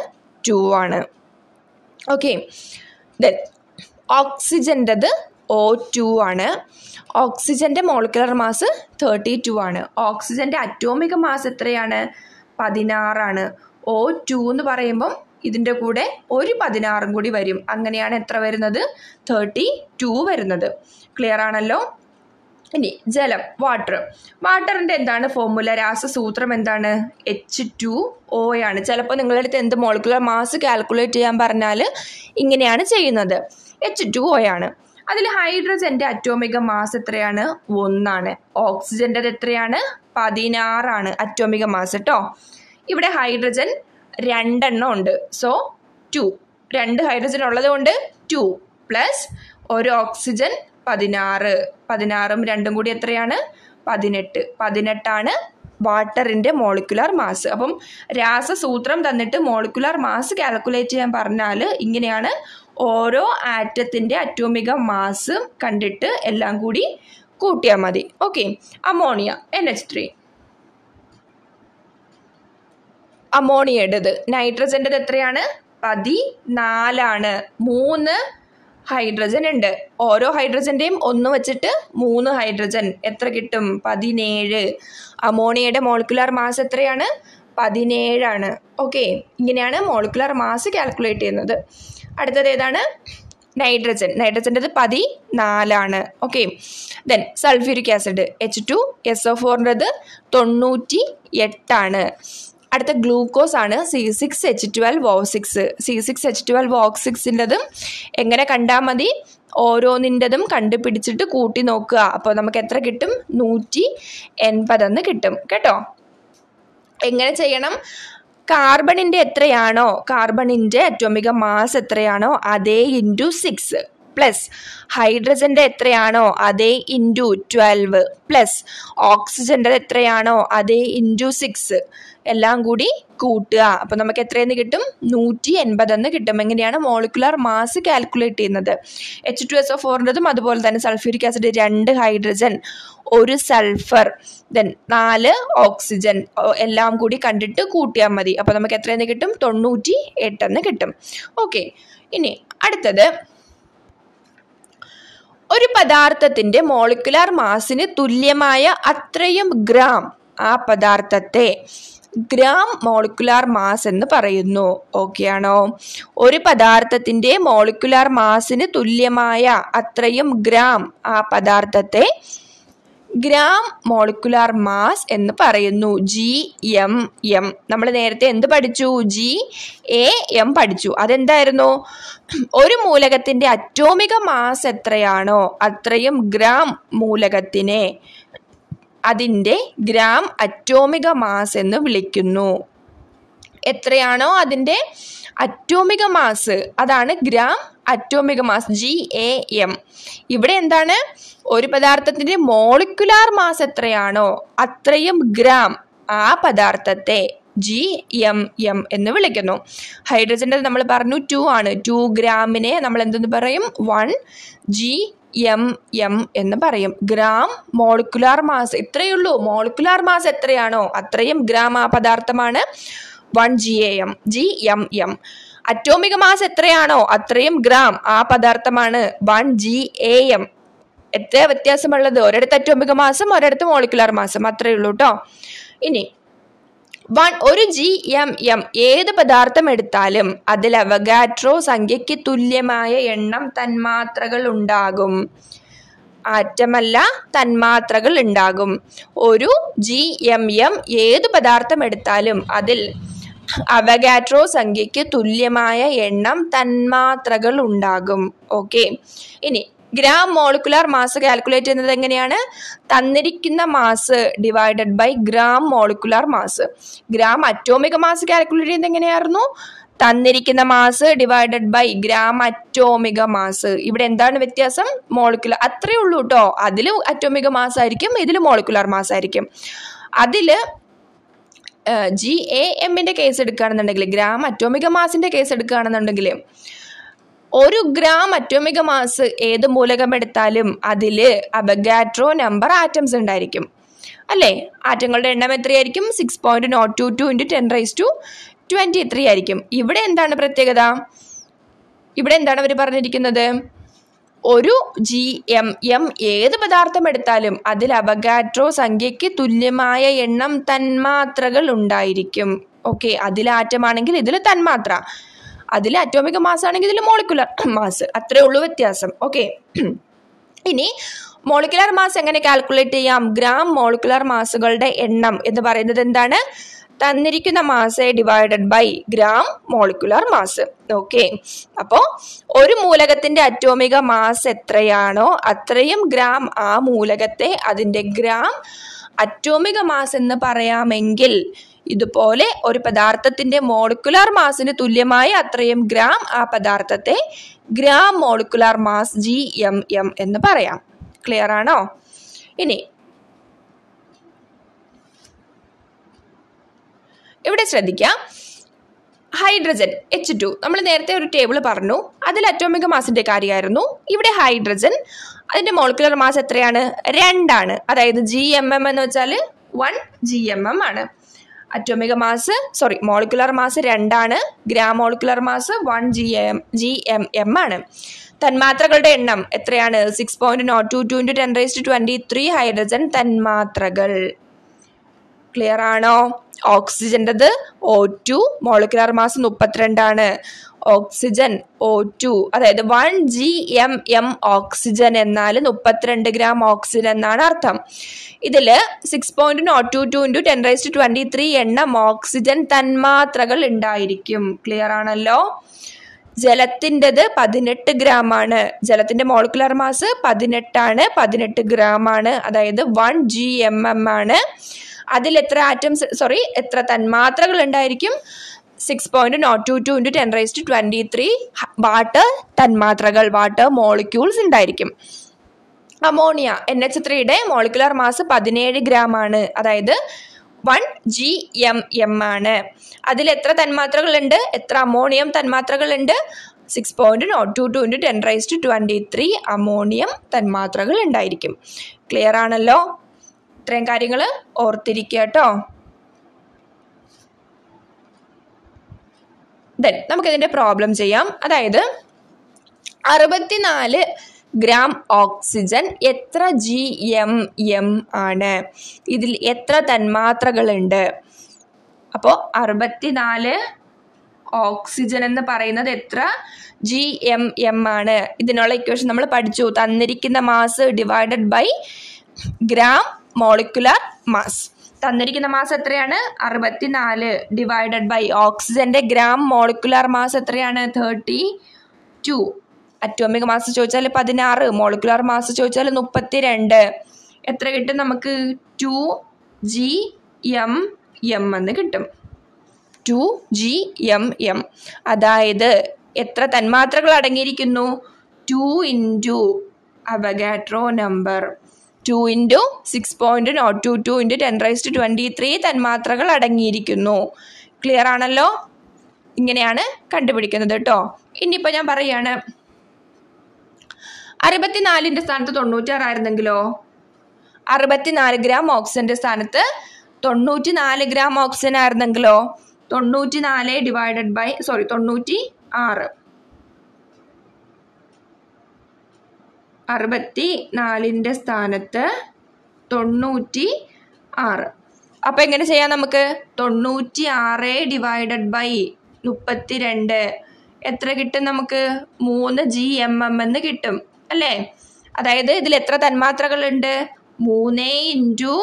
ടു ആണ് ഓക്കെ ദെൻ ഓക്സിജൻ്റെത് ഒ ടു ആണ് ഓക്സിജൻ്റെ മോളിക്കുലർ മാസ് തേർട്ടി ടു ആണ് ഓക്സിജൻ്റെ അറ്റോമിക മാസ് എത്രയാണ് പതിനാറാണ് ഒ ടു എന്ന് പറയുമ്പം ഇതിൻ്റെ കൂടെ ഒരു പതിനാറും കൂടി വരും അങ്ങനെയാണ് എത്ര വരുന്നത് തേർട്ടി ടു വരുന്നത് ക്ലിയർ ആണല്ലോ ഇനി ജലം വാട്ടർ വാട്ടറിൻ്റെ എന്താണ് ഫോർമുല രാസസൂത്രം എന്താണ് എച്ച് ടു ഒ ആണ് ചിലപ്പോൾ നിങ്ങളുടെ അടുത്ത് എന്ത് മോളിക്കുലർ മാസ് കാൽക്കുലേറ്റ് ചെയ്യാൻ പറഞ്ഞാൽ ഇങ്ങനെയാണ് ചെയ്യുന്നത് എച്ച് ടു ഒ ആണ് അതിൽ ഹൈഡ്രജൻ്റെ അറ്റോമിക മാസ് എത്രയാണ് ഒന്നാണ് ഓക്സിജൻ്റെ എത്രയാണ് പതിനാറാണ് അറ്റോമിക മാസ് കേട്ടോ ഇവിടെ ഹൈഡ്രജൻ രണ്ടെണ്ണം ഉണ്ട് സോ ടു രണ്ട് ഹൈഡ്രജൻ ഉള്ളതുകൊണ്ട് ടു പ്ലസ് ഒരു ഓക്സിജൻ പതിനാറ് പതിനാറും രണ്ടും കൂടി എത്രയാണ് പതിനെട്ട് പതിനെട്ടാണ് വാട്ടറിൻ്റെ മോളിക്കുലാർ മാസ് അപ്പം രാസസൂത്രം തന്നിട്ട് മോളിക്കുലാർ മാസ് കാൽക്കുലേറ്റ് ചെയ്യാൻ പറഞ്ഞാൽ ഇങ്ങനെയാണ് ഓരോ ആറ്റത്തിൻ്റെ അറ്റോമിക മാസ് കണ്ടിട്ട് എല്ലാം കൂടി കൂട്ടിയാൽ മതി okay ammonia N H three അമോണിയയുടേത് നൈട്രജൻ്റെത് എത്രയാണ് പതിനാലാണ് മൂന്ന് ഹൈഡ്രജൻ ഉണ്ട് ഓരോ ഹൈഡ്രജൻ്റെയും ഒന്ന് വെച്ചിട്ട് മൂന്ന് ഹൈഡ്രജൻ എത്ര കിട്ടും പതിനേഴ് അമോണിയയുടെ മോളിക്കുലാർ മാസ് എത്രയാണ് പതിനേഴാണ് ഓക്കെ ഇങ്ങനെയാണ് മോളിക്കുലാർ മാസ് കാൽക്കുലേറ്റ് ചെയ്യുന്നത് അടുത്തത് ഏതാണ് നൈട്രജൻ നൈട്രജൻ്റെത് പതിനാലാണ് okay then sulphuric acid H two S O ഫോറിൻ്റെത് തൊണ്ണൂറ്റി എട്ടാണ് അടുത്ത ഗ്ലൂക്കോസ് ആണ് C six H twelve O six C six H twelve O സിക്സിൻ്റെതും എങ്ങനെ കണ്ടാൽ മതി ഓരോന്നിൻ്റെതും കണ്ടുപിടിച്ചിട്ട് കൂട്ടി നോക്കുക അപ്പോൾ നമുക്ക് എത്ര കിട്ടും നൂറ്റി എൺപതെന്ന് കിട്ടും കേട്ടോ എങ്ങനെ ചെയ്യണം കാർബണിൻ്റെ എത്രയാണോ കാർബണിൻ്റെ അറ്റോമിക മാസ് എത്രയാണോ അതേ ഇൻറ്റു സിക്സ് പ്ലസ് ഹൈഡ്രജൻ്റെ എത്രയാണോ അതേ ഇൻറ്റു ട്വൽവ് പ്ലസ് ഓക്സിജൻ്റെ എത്രയാണോ അതേ ഇൻറ്റു സിക്സ് എല്ലാം കൂടി കൂട്ടുക അപ്പോൾ നമുക്ക് എത്രയെന്ന് കിട്ടും നൂറ്റി എൺപതെന്ന് കിട്ടും എങ്ങനെയാണ് മോളിക്കുലർ മാസ് കാൽക്കുലേറ്റ് ചെയ്യുന്നത് എച്ച് ടു എസ് ഒ ഫോറിൻ്റെതും അതുപോലെ തന്നെ സൾഫ്യൂരിക് ആസിഡ് രണ്ട് ഹൈഡ്രജൻ ഒരു സൾഫർ ദെൻ നാല് ഓക്സിജൻ എല്ലാം കൂടി കണ്ടിട്ട് കൂട്ടിയാൽ മതി അപ്പോൾ നമുക്ക് എത്രയെന്ന് കിട്ടും തൊണ്ണൂറ്റി എട്ടെന്ന് കിട്ടും ഓക്കെ ഇനി അടുത്തത് ഒരു പദാർത്ഥത്തിന്റെ മോളിക്കുലാർ മാസിന് തുല്യമായ അത്രയും ഗ്രാം ആ പദാർത്ഥത്തെ ഗ്രാം മോളിക്കുലാർ മാസ് എന്ന് പറയുന്നു ഓക്കെ ആണോ ഒരു പദാർത്ഥത്തിന്റെ മോളിക്കുലാർ മാസിന് തുല്യമായ അത്രയും ഗ്രാം ആ പദാർത്ഥത്തെ ഗ്രാം മോളിക്കുലാർ മാസ് എന്ന് പറയുന്നു ജി എം എം നമ്മൾ നേരത്തെ എന്ത് പഠിച്ചു ജി എ എം പഠിച്ചു അതെന്തായിരുന്നു ഒരു മൂലകത്തിൻ്റെ അറ്റോമിക മാസ് എത്രയാണോ അത്രയും ഗ്രാം മൂലകത്തിനെ അതിൻ്റെ ഗ്രാം അറ്റോമിക മാസ് എന്ന് വിളിക്കുന്നു എത്രയാണോ അതിൻ്റെ അറ്റോമിക മാസ് അതാണ് gram atomic mass G A M ഇവിടെ എന്താണ് ഒരു പദാർത്ഥത്തിന്റെ മോളിക്കുലാർ മാസ് എത്രയാണോ അത്രയും ഗ്രാം ആ പദാർത്ഥത്തെ ജി എം എം എന്ന് വിളിക്കുന്നു ഹൈഡ്രജൻ്റെ നമ്മൾ പറഞ്ഞു ടു ആണ് ടു ഗ്രാമിനെ നമ്മൾ എന്തെന്ന് പറയും വൺ ജി എം എം എന്ന് പറയും ഗ്രാം മോളിക്കുലാർ മാസ് ഇത്രയേ ഉള്ളൂ മോളിക്കുലാർ മാസ് എത്രയാണോ അത്രയും ഗ്രാം ആ പദാർത്ഥമാണ് one G A M G M M atomic mass എത്രയാണോ അത്രയും ഗ്രാം ആ പദാർത്ഥമാണ് വൺ ജി എ എം എത്ര വ്യത്യാസമുള്ളത് ഒരിടത്ത് അറ്റോമിക മാസം ഒരിടത്ത് മോളിക്കുലർ മാസം അത്രയേ ഉള്ളൂ കേട്ടോ ഇനി വൺ ഒരു ജി എം എം ഏത് പദാർത്ഥം എടുത്താലും അതിൽ അവഗാട്രോ സംഖ്യയ്ക്ക് തുല്യമായ എണ്ണം തന്മാത്രകൾ ഉണ്ടാകും ആറ്റമല്ല തന്മാത്രകൾ ഉണ്ടാകും ഒരു ജി എം എം ഏത് പദാർത്ഥം എടുത്താലും അതിൽ അവഗാട്രോ സംഖ്യയ്ക്ക് തുല്യമായ എണ്ണം തന്മാത്രകൾ ഉണ്ടാകും ഓക്കെ ഇനി ഗ്രാം മോളിക്കുലാർ മാസ് കാൽക്കുലേറ്റ് ചെയ്യുന്നത് എങ്ങനെയാണ് തന്നിരിക്കുന്ന mass divided by gram molecular mass gram അറ്റോമിക mass calculate ചെയ്യുന്നത് എങ്ങനെയായിരുന്നു തന്നിരിക്കുന്ന mass divided by gram അറ്റോമിക mass ഇവിടെ എന്താണ് വ്യത്യാസം മോളിക്കുലർ അത്രയേ ഉള്ളൂ കേട്ടോ അതിൽ അറ്റോമിക മാസ് ആയിരിക്കും ഇതിൽ മോളിക്കുലാർ മാസ് ആയിരിക്കും അതില് ജി എ എമ്മിൻ്റെ കേസ് എടുക്കുകയാണെന്നുണ്ടെങ്കിൽ ഗ്രാം അറ്റോമിക മാസിൻ്റെ കേസ് എടുക്കുകയാണെന്നുണ്ടെങ്കിൽ ഒരു ഗ്രാം അറ്റോമിക മാസ് ഏത് മൂലകം എടുത്താലും അതിൽ അബഗാട്രോ നമ്പർ ആറ്റംസ് ഉണ്ടായിരിക്കും അല്ലേ ആറ്റങ്ങളുടെ എണ്ണം എത്രയായിരിക്കും six point nought two two into ten raise to twenty three ആയിരിക്കും ഇവിടെ എന്താണ് പ്രത്യേകത ഇവിടെ എന്താണ് അവർ പറഞ്ഞിരിക്കുന്നത് ഒരു ജി എം എം ഏത് പദാർത്ഥം എടുത്താലും അതിൽ അവഗാഡ്രോ സംഖ്യയ്ക്ക് തുല്യമായ എണ്ണം തന്മാത്രകൾ ഉണ്ടായിരിക്കും ഓക്കെ അതിൽ ആറ്റമാണെങ്കിൽ ഇതിൽ തന്മാത്ര അതിൽ അറ്റോമിക് മാസ് ആണെങ്കിൽ ഇതിൽ മോളിക്കുലർ മാസ് അത്രേ ഉള്ളൂ വ്യത്യാസം ഓക്കെ ഇനി മോളിക്കുലർ മാസ് എങ്ങനെ കാൽക്കുലേറ്റ് ചെയ്യാം ഗ്രാം മോളിക്കുലർ മാസുകളുടെ എണ്ണം എന്ന് പറയുന്നത് എന്താണ് തന്നിരിക്കുന്ന mass divided by gram molecular mass okay അപ്പോ ഒരു മൂലകത്തിന്റെ അറ്റോമിക മാസ് എത്രയാണോ അത്രയും ഗ്രാം ആ മൂലകത്തെ അതിന്റെ ഗ്രാം അറ്റോമിക മാസ് എന്ന് പറയാമെങ്കിൽ ഇതുപോലെ ഒരു പദാർത്ഥത്തിന്റെ മോളിക്കുലാർ മാസിന് തുല്യമായ അത്രയും ഗ്രാം ആ പദാർത്ഥത്തെ gram molecular mass G M M എന്ന് പറയാം ക്ലിയർ ആണോ ഇനി ഇവിടെ ശ്രദ്ധിക്കാം ഹൈഡ്രജൻ എച്ച് ടു നമ്മൾ നേരത്തെ ഒരു ടേബിൾ പറഞ്ഞു അതിൽ അറ്റോമിക് മാസിൻ്റെ കാര്യമായിരുന്നു ഇവിടെ ഹൈഡ്രജൻ അതിൻ്റെ മോളിക്കുലർ മാസ് എത്രയാണ് രണ്ടാണ് അതായത് ജി എം എം എന്ന് വെച്ചാൽ വൺ ജി എം എം ആണ് atomic mass sorry molecular mass രണ്ടാണ് gram molecular mass one G M G M M ആണ് തന്മാത്രകളുടെ എണ്ണം എത്രയാണ് six point nought two two into ten raise to twenty three hydrogen തന്മാത്രകൾ clear ആണോ ഓക്സിജൻ്റെത് O two molecular mass മുപ്പത്തിരണ്ടാണ് oxygen O two അതായത് one G M M oxygen എന്നാൽ മുപ്പത്തിരണ്ട് ഗ്രാം ഓക്സിജൻ എന്നാണ് അർത്ഥം ഇതിൽ six point nought two two into ten raise to twenty three എണ്ണം ഓക്സിജൻ തന്മാത്രകൾ ഉണ്ടായിരിക്കും ക്ലിയർ ആണല്ലോ ജലത്തിൻ്റെത് പതിനെട്ട് ഗ്രാം ആണ് ജലത്തിൻ്റെ മോളിക്കുലർ മാസ് പതിനെട്ടാണ് പതിനെട്ട് ഗ്രാം ആണ് അതായത് വൺ ജി എം എം ആണ് അതിൽ എത്ര ആറ്റംസ് സോറി എത്ര തന്മാത്രകൾ ഉണ്ടായിരിക്കും six point nought two two into ten raise to twenty three water തന്മാത്രകൾ വാട്ടർ മോളിക്യൂൾസ് ഉണ്ടായിരിക്കും അമോണിയ എൻ എച്ച് ത്രീയുടെ മോളിക്കുലർ മാസ് പതിനേഴ് ഗ്രാം ആണ് അതായത് വൺ ജി എം എം ആണ് അതിൽ എത്ര തന്മാത്രകളുണ്ട് എത്ര അമോണിയം തന്മാത്രകളുണ്ട് six point nought two two into ten raise to twenty three ammonium തന്മാത്രകൾ ഉണ്ടായിരിക്കും ക്ലിയർ ആണല്ലോ ഇത്രയും കാര്യങ്ങൾ ഓർത്തിരിക്കുക കേട്ടോ ദെൻ നമുക്കിതിൻ്റെ പ്രോബ്ലം ചെയ്യാം അതായത് അറുപത്തിനാല് ഗ്രാം ഓക്സിജൻ എത്ര ജി എം എം ആണ് ഇതിൽ എത്ര തന്മാത്രകളുണ്ട് അപ്പോൾ അറുപത്തിനാല് ഓക്സിജൻ എന്ന് പറയുന്നത് എത്ര ജി എം എം ആണ് ഇതിനുള്ള ഇക്വേഷൻ നമ്മൾ പഠിച്ചു തന്നിരിക്കുന്ന mass divided by gram molecular mass തന്നിരിക്കുന്ന മാസ് എത്രയാണ് നാല് ഡിവൈഡഡ് ബൈ ഓക്സിജന്റെ ഗ്രാം മോളിക്കുലർ മാസ് എത്രയാണ് തേർട്ടി ടു അറ്റോമിക് മാസ് ചോദിച്ചാൽ പതിനാറ് മോളിക്കുലർ മാസ് ചോദിച്ചാൽ മുപ്പത്തി രണ്ട് എത്ര കിട്ടും നമുക്ക് ടു ജി എം എം എന്ന് കിട്ടും ടു ജി എം എം അതായത് എത്ര തന്മാത്രകൾ അടങ്ങിയിരിക്കുന്നു two into Avogadro number two into six point nought two two into ten raise to twenty three തന്മാത്രകൾ അടങ്ങിയിരിക്കുന്നു ക്ലിയർ ആണല്ലോ ഇങ്ങനെയാണ് കണ്ടുപിടിക്കുന്നത് കേട്ടോ ഇനിയിപ്പോൾ ഞാൻ പറയുകയാണ് അറുപത്തിനാലിൻ്റെ സ്ഥാനത്ത് തൊണ്ണൂറ്റാറായിരുന്നെങ്കിലോ അറുപത്തിനാല് ഗ്രാം ഓക്സിജൻ്റെ സ്ഥാനത്ത് തൊണ്ണൂറ്റി നാല് ഗ്രാം ഓക്സിജൻ ആയിരുന്നെങ്കിലോ തൊണ്ണൂറ്റി നാല് ഡിവൈഡഡ് ബൈ സോറി തൊണ്ണൂറ്റി ആറ് അറുപത്തി നാലിൻ്റെ സ്ഥാനത്ത് തൊണ്ണൂറ്റി ആറ് അപ്പം എങ്ങനെ ചെയ്യാം നമുക്ക് തൊണ്ണൂറ്റി ആറ് ഡിവൈഡഡ് ബൈ മുപ്പത്തി രണ്ട് എത്ര കിട്ടും നമുക്ക് മൂന്ന് ജി എം എം എന്ന് കിട്ടും അല്ലേ അതായത് ഇതിൽ എത്ര തന്മാത്രകളുണ്ട് മൂന്ന് into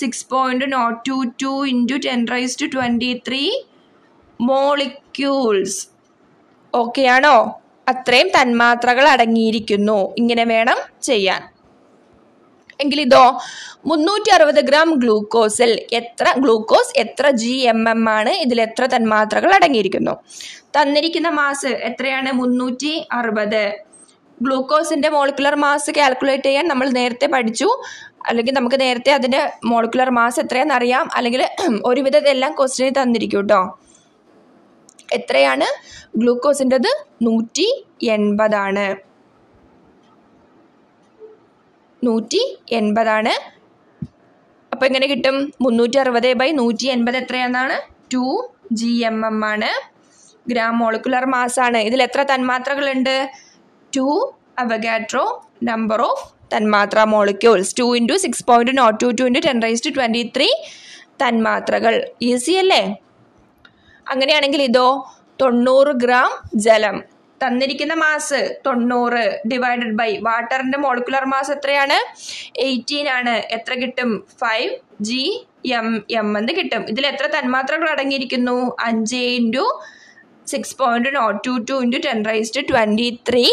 six point nought two two into ten raise to twenty three molecules okay ആണോ അത്രയും തന്മാത്രകൾ അടങ്ങിയിരിക്കുന്നു ഇങ്ങനെ വേണം ചെയ്യാൻ എങ്കിൽ ഇതോ മുന്നൂറ്റി അറുപത് ഗ്രാം ഗ്ലൂക്കോസിൽ എത്ര ഗ്ലൂക്കോസ് എത്ര ജി എം എം ആണ് ഇതിൽ എത്ര തന്മാത്രകൾ അടങ്ങിയിരിക്കുന്നു തന്നിരിക്കുന്ന മാസ് എത്രയാണ് മുന്നൂറ്റി അറുപത് ഗ്ലൂക്കോസിന്റെ മോളിക്കുലർ മാസ് കാൽക്കുലേറ്റ് ചെയ്യാൻ നമ്മൾ നേരത്തെ പഠിച്ചു അല്ലെങ്കിൽ നമുക്ക് നേരത്തെ അതിൻ്റെ മോളിക്കുലർ മാസ് എത്രയാണെന്ന് അറിയാം അല്ലെങ്കിൽ ഒരുവിധം ഇതെല്ലാം ക്വസ്റ്റ്യനിൽ തന്നിരിക്കും കേട്ടോ എത്രയാണ് ഗ്ലൂക്കോസിൻ്റെത് നൂറ്റി എൺപതാണ് നൂറ്റി എൺപതാണ് അപ്പോൾ എങ്ങനെ കിട്ടും മുന്നൂറ്റി അറുപത് ബൈ നൂറ്റി എൺപത് എത്രയാണെന്നാണ് ടു ജി എം എം ആണ് ഗ്രാം മോളിക്കുലർ മാസാണ് ഇതിൽ എത്ര തന്മാത്രകളുണ്ട് ടു അവഗാട്രോ നമ്പർ ഓഫ് തന്മാത്ര molecules two into six point nought two two into ten raise to twenty three തന്മാത്രകൾ ഈസി അല്ലേ അങ്ങനെയാണെങ്കിൽ ഇതോ തൊണ്ണൂറ് ഗ്രാം ജലം തന്നിരിക്കുന്ന മാസ് തൊണ്ണൂറ് ഡിവൈഡഡ് ബൈ വാട്ടറിന്റെ മോളിക്കുലർ മാസ് എത്രയാണ് എയ്റ്റീൻ ആണ് എത്ര കിട്ടും ഫൈവ് ജി എം എം എന്ന് കിട്ടും ഇതിൽ എത്ര തന്മാത്രകൾ അടങ്ങിയിരിക്കുന്നു അഞ്ച് into six point nought two two into ten to twenty three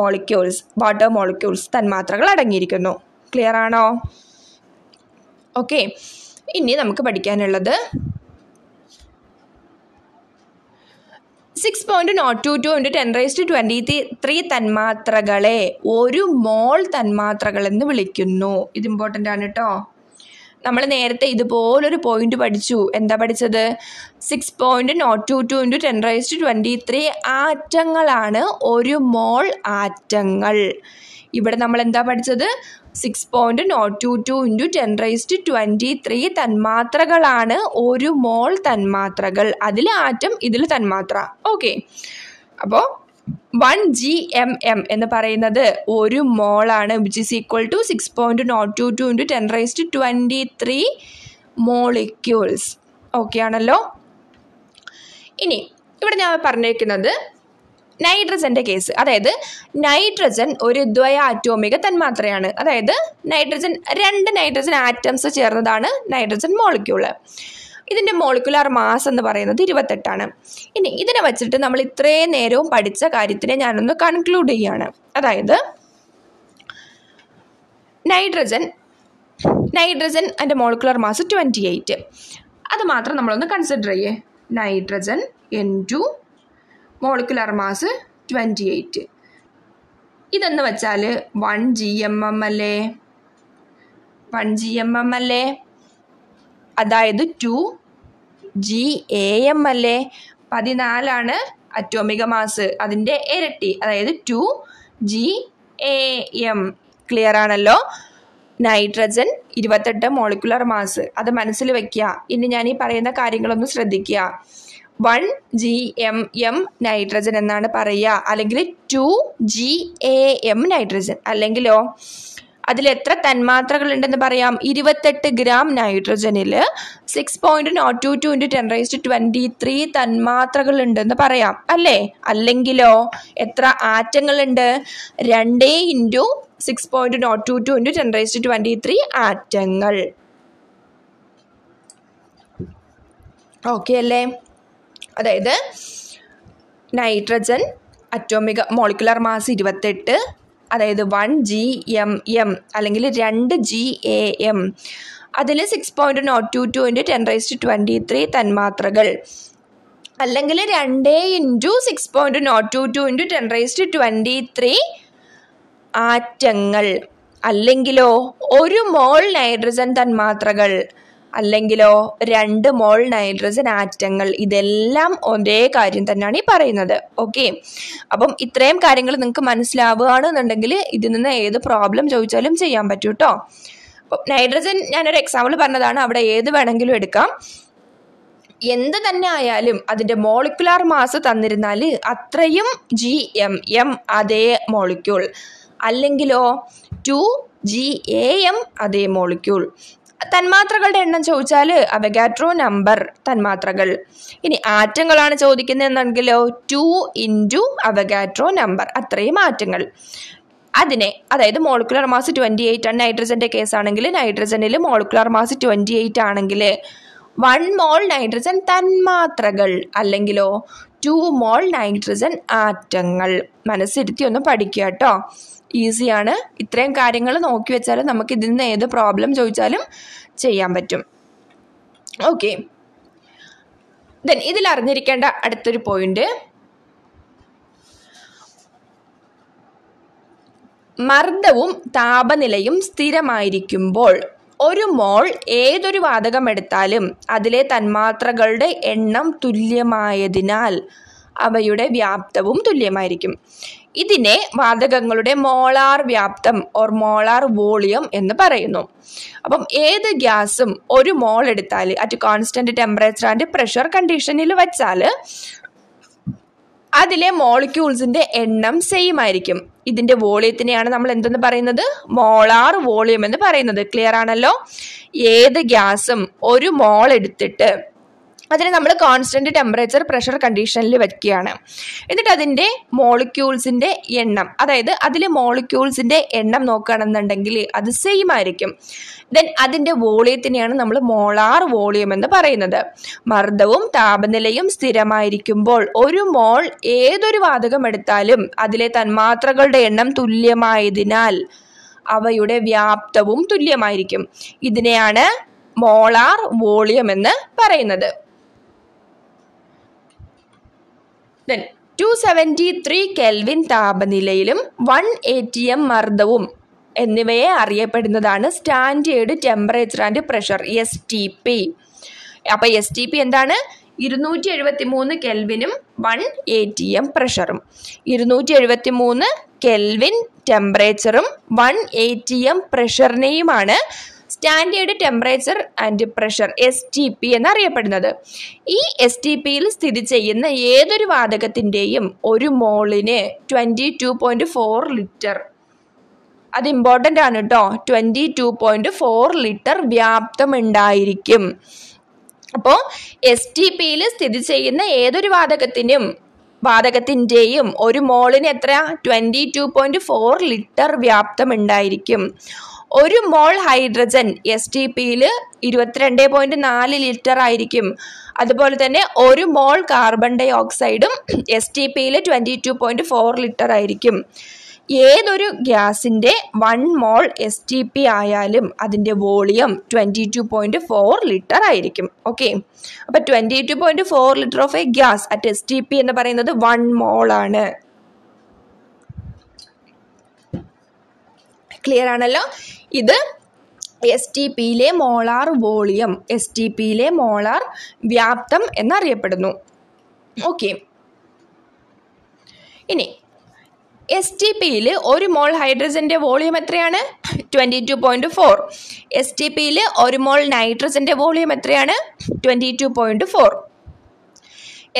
molecules water molecules തന്മാത്രകൾ അടങ്ങിയിരിക്കുന്നു ക്ലിയർ ആണോ ഓക്കെ ഇനി നമുക്ക് പഠിക്കാനുള്ളത് six point nought two two into ten raise to twenty three തന്മാത്രകളെ ഒരു മോൾ തന്മാത്രകൾ എന്ന് വിളിക്കുന്നു ഇത് ഇമ്പോർട്ടൻ്റ് ആണ് കേട്ടോ നമ്മൾ നേരത്തെ ഇതുപോലൊരു പോയിന്റ് പഠിച്ചു എന്താ പഠിച്ചത് six point nought two two into ten raise to twenty three ആറ്റങ്ങളാണ് ഒരു മോൾ ആറ്റങ്ങൾ ഇവിടെ നമ്മൾ എന്താ പഠിച്ചത് six point nought two two into ten raised twenty three തന്മാത്രകളാണ് ഒരു മോൾ തന്മാത്രകൾ അതിൽ ആറ്റം ഇതിൽ തന്മാത്ര ഓക്കെ അപ്പോൾ വൺ ജി എം എം എന്ന് പറയുന്നത് ഒരു മോളാണ് which is equal to six point nought two two into ten raised twenty three molecules okay ആണല്ലോ ഇനി ഇവിടെ ഞാൻ പറഞ്ഞിരിക്കുന്നത് നൈട്രജൻ്റെ കേസ് അതായത് നൈട്രജൻ ഒരു ദ്വയ ആറ്റോമിക തന്മാത്രയാണ് അതായത് നൈട്രജൻ രണ്ട് നൈട്രജൻ ആറ്റംസ് ചേർന്നതാണ് നൈട്രജൻ മോളിക്യൂൾ ഇതിൻ്റെ മോളിക്കുലാർ മാസ് എന്ന് പറയുന്നത് ഇരുപത്തെട്ടാണ് ഇനി ഇതിനെ വച്ചിട്ട് നമ്മൾ ഇത്രയും നേരവും പഠിച്ച കാര്യത്തിനെ ഞാനൊന്ന് കൺക്ലൂഡ് ചെയ്യുകയാണ് അതായത് നൈട്രജൻ നൈട്രജൻ അതിൻ്റെ മോളിക്കുലർ മാസ് ട്വൻറ്റി എയ്റ്റ് അത് മാത്രം നമ്മളൊന്ന് കൺസിഡർ ചെയ്യേ nitrogen N two molecular mass twenty eight ഇതെന്ന് വെച്ചാൽ വൺ ജി എം എം അല്ലേ വൺ ജി എം എം അല്ലേ അതായത് ടു ജി എ എം അല്ലേ പതിനാലാണ് അറ്റോമിക മാസ് അതിൻ്റെ ഇരട്ടി അതായത് two G A M clear ആണല്ലോ നൈട്രജൻ ഇരുപത്തെട്ട് മോളിക്കുലർ മാസ് അത് മനസ്സിൽ വെക്കുക ഇനി ഞാൻ ഈ പറയുന്ന കാര്യങ്ങളൊന്ന് ശ്രദ്ധിക്കുക one G M M nitrogen എന്നാണ് പറയുക അല്ലെങ്കിൽ two G A M nitrogen അല്ലെങ്കിലോ അതിൽ എത്ര തന്മാത്രകൾ ഉണ്ടെന്ന് പറയാം ഇരുപത്തെട്ട് ഗ്രാം നൈട്രജനിൽ six point nought two two into ten raise to twenty three തന്മാത്രകൾ ഉണ്ടെന്ന് പറയാം അല്ലേ അല്ലെങ്കിലോ എത്ര ആറ്റങ്ങളുണ്ട് രണ്ട് into six point nought two two into ten raise to twenty three ആറ്റങ്ങൾ ഓക്കെ അല്ലേ അതായത് നൈട്രജൻ അറ്റോമിക മോളിക്കുലർ മാസ് ഇരുപത്തെട്ട് അതായത് വൺ ജി എം എം അല്ലെങ്കിൽ രണ്ട് ജി എ എം അതിൽ six point nought two two into ten to twenty three തന്മാത്രകൾ അല്ലെങ്കിൽ രണ്ട് into six point nought two two into ten to twenty three ആറ്റങ്ങൾ അല്ലെങ്കിലോ ഒരു മോൾ നൈട്രജൻ തന്മാത്രകൾ അല്ലെങ്കിലോ രണ്ട് മോൾ നൈട്രജൻ ആറ്റങ്ങൾ ഇതെല്ലാം ഒരേ കാര്യം തന്നെയാണ് ഈ പറയുന്നത് ഓക്കെ അപ്പം ഇത്രയും കാര്യങ്ങൾ നിങ്ങൾക്ക് മനസ്സിലാവുകയാണെന്നുണ്ടെങ്കിൽ ഇതിൽ നിന്ന് ഏത് പ്രോബ്ലം ചോദിച്ചാലും ചെയ്യാൻ പറ്റും കേട്ടോ അപ്പം നൈട്രജൻ ഞാനൊരു എക്സാമ്പിൾ പറഞ്ഞതാണ് അവിടെ ഏത് വേണമെങ്കിലും എടുക്കാം എന്ത് തന്നെ ആയാലും അതിൻ്റെ മോളിക്കുലാർ മാസ് തന്നിരുന്നാൽ അത്രയും ജി എം എം അതേ മോളിക്യൂൾ അല്ലെങ്കിലോ ടു ജി എ എം അതേ മോളിക്യൂൾ തന്മാത്രകളുടെ എണ്ണം ചോദിച്ചാൽ അവഗാട്രോ നമ്പർ തന്മാത്രകൾ ഇനി ആറ്റങ്ങളാണ് ചോദിക്കുന്നതെന്നുണ്ടെങ്കിലോ ടു ഇൻറ്റു അവഗാട്രോ നമ്പർ അത്രയും ആറ്റങ്ങൾ അതിനെ അതായത് മോളിക്കുലർ മാസ് ട്വൻറ്റി എയ്റ്റ് ആണ് നൈട്രജൻ്റെ കേസാണെങ്കിൽ നൈട്രജനിൽ മോളിക്കുലർ മാസ് ട്വൻറ്റി എയ്റ്റ് ആണെങ്കിൽ വൺ മോൾ നൈട്രജൻ തന്മാത്രകൾ അല്ലെങ്കിലോ ടു മോൾ നൈട്രജൻ ആറ്റങ്ങൾ മനസ്സിരുത്തി ഒന്ന് പഠിക്കുക കേട്ടോ ഈസിയാണ് ഇത്രയും കാര്യങ്ങൾ നോക്കി വെച്ചാൽ നമുക്ക് ഇതിൽ നിന്ന് ഏത് പ്രോബ്ലം ചോദിച്ചാലും ചെയ്യാൻ പറ്റും ഓക്കെ ദെൻ ഇതിൽ അറിഞ്ഞിരിക്കേണ്ട അടുത്തൊരു പോയിന്റ് മർദ്ദവും താപനിലയും സ്ഥിരമായിരിക്കുമ്പോൾ ഒരു മോൾ ഏതൊരു വാതകം എടുത്താലും അതിലെ തന്മാത്രകളുടെ എണ്ണം തുല്യമായതിനാൽ അവയുടെ വ്യാപ്തവും തുല്യമായിരിക്കും ഇതിനെ വാതകങ്ങളുടെ മോളാർ വ്യാപ്തം ഓർ മോളാർ വോളിയം എന്ന് പറയുന്നു അപ്പം ഏത് ഗ്യാസും ഒരു മോൾ എടുത്താൽ at constant temperature and pressure കണ്ടീഷനിൽ വച്ചാൽ അതിലെ മോളിക്യൂൾസിന്റെ എണ്ണം സെയിം ആയിരിക്കും ഇതിന്റെ വോളിയത്തിനെയാണ് നമ്മൾ എന്തെന്ന് പറയുന്നത് മോളാർ വോളിയം എന്ന് പറയുന്നത് ക്ലിയർ ആണല്ലോ ഏത് ഗ്യാസും ഒരു മോൾ എടുത്തിട്ട് അതിനെ നമ്മൾ കോൺസ്റ്റൻറ്റ് ടെമ്പറേച്ചർ പ്രഷർ കണ്ടീഷനിൽ വയ്ക്കുകയാണ് എന്നിട്ട് അതിൻ്റെ മോളിക്യൂൾസിൻ്റെ എണ്ണം അതായത് അതിലെ മോളിക്യൂൾസിൻ്റെ എണ്ണം നോക്കുകയാണെന്നുണ്ടെങ്കിൽ അത് സെയിം ആയിരിക്കും ദെൻ അതിൻ്റെ വോളിയത്തിനെയാണ് നമ്മൾ മോളാർ വോളിയം എന്ന് പറയുന്നത് മർദ്ദവും താപനിലയും സ്ഥിരമായിരിക്കുമ്പോൾ ഒരു മോൾ ഏതൊരു വാതകം എടുത്താലും അതിലെ തന്മാത്രകളുടെ എണ്ണം തുല്യമായതിനാൽ അവയുടെ വ്യാപ്തവും തുല്യമായിരിക്കും ഇതിനെയാണ് മോളാർ വോളിയം എന്ന് പറയുന്നത് then two seventy three kelvin താപനിലയിലും വൺ എ ടി എം മർദ്ദവും എന്നിവയെ അറിയപ്പെടുന്നതാണ് standard temperature and pressure S T P അപ്പോൾ എസ് ടി പി എന്താണ് ഇരുന്നൂറ്റി എഴുപത്തി മൂന്ന് കെൽവിനും വൺ എ ടി എം പ്രഷറും ഇരുന്നൂറ്റി എഴുപത്തി മൂന്ന് കെൽവിൻ ടെമ്പറേച്ചറും വൺ എ ടി എം പ്രഷറിനെയുമാണ് standard temperature and pressure S T P എന്നറിയപ്പെടുന്നത് ഈ എസ് ടി പിയിൽ സ്ഥിതി ചെയ്യുന്ന ഏതൊരു വാതകത്തിൻ്റെയും ഒരു മോളിന് twenty two point four litre അത് ഇമ്പോർട്ടൻ്റ് ആണ് കേട്ടോ twenty two point four litre വ്യാപ്തമുണ്ടായിരിക്കും അപ്പോൾ എസ് ടി പിയിൽ സ്ഥിതി ചെയ്യുന്ന ഏതൊരു വാതകത്തിനും വാതകത്തിൻ്റെയും ഒരു മോളിന് എത്ര twenty two point four litre വ്യാപ്തമുണ്ടായിരിക്കും ഒരു മോൾ ഹൈഡ്രജൻ എസ് ടി പിയിൽ ഇരുപത്തിരണ്ട് പോയിന്റ് നാല് ലിറ്റർ ആയിരിക്കും അതുപോലെ തന്നെ ഒരു മോൾ കാർബൺ ഡൈ ഓക്സൈഡും എസ് ടി പിയിൽ twenty two point four litre ആയിരിക്കും ഏതൊരു ഗ്യാസിൻ്റെ one mole S T P ആയാലും അതിൻ്റെ volume twenty two point four litre ആയിരിക്കും ഓക്കെ അപ്പോൾ twenty two point four litre of a gas at S T P എന്ന് പറയുന്നത് വൺ മോളാണ് ക്ലിയർ ആണല്ലോ ഇത് എസ് ടി പിയിലെ മോളാർ വോളിയം എസ് ടി പിയിലെ മോളാർ വ്യാപ്തം എന്നറിയപ്പെടുന്നു ഓക്കെ ഇനി എസ് ടി പിയിൽ ഒരു മോൾ ഹൈഡ്രജൻ്റെ വോളിയം എത്രയാണ് twenty two point four S T പിയിൽ ഒരു മോൾ നൈട്രജൻ്റെ വോളിയം എത്രയാണ് twenty two point four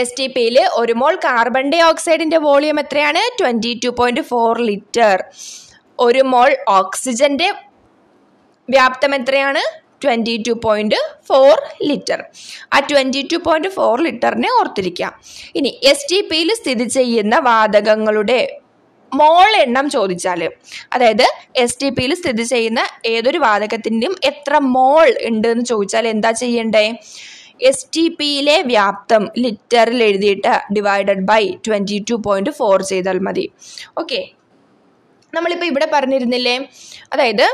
S T പിയിൽ ഒരു മോൾ കാർബൺ ഡൈ ഓക്സൈഡിൻ്റെ വോളിയം എത്രയാണ് twenty two point four litre ഒരു മോൾ ഓക്സിജന്റെ വ്യാപ്തം എത്രയാണ് twenty two point four litre ആ ട്വൻറ്റി ടു പോയിൻറ്റ് ഫോർ ലിറ്ററിനെ ഓർത്തിരിക്കാം ഇനി എസ് ടി പിയിൽ സ്ഥിതി ചെയ്യുന്ന വാതകങ്ങളുടെ മോൾ എണ്ണം ചോദിച്ചാൽ അതായത് എസ് ടി പിയിൽ സ്ഥിതി ചെയ്യുന്ന ഏതൊരു വാതകത്തിൻ്റെയും എത്ര മോൾ ഉണ്ട് എന്ന് ചോദിച്ചാൽ എന്താ ചെയ്യണ്ടേ എസ് ടി പിയിലെ വ്യാപ്തം ലിറ്ററിൽ എഴുതിയിട്ട് divided by twenty two point four ചെയ്താൽ മതി ഓക്കെ നമ്മളിപ്പോൾ ഇവിടെ പറഞ്ഞിരുന്നില്ലേ അതായത്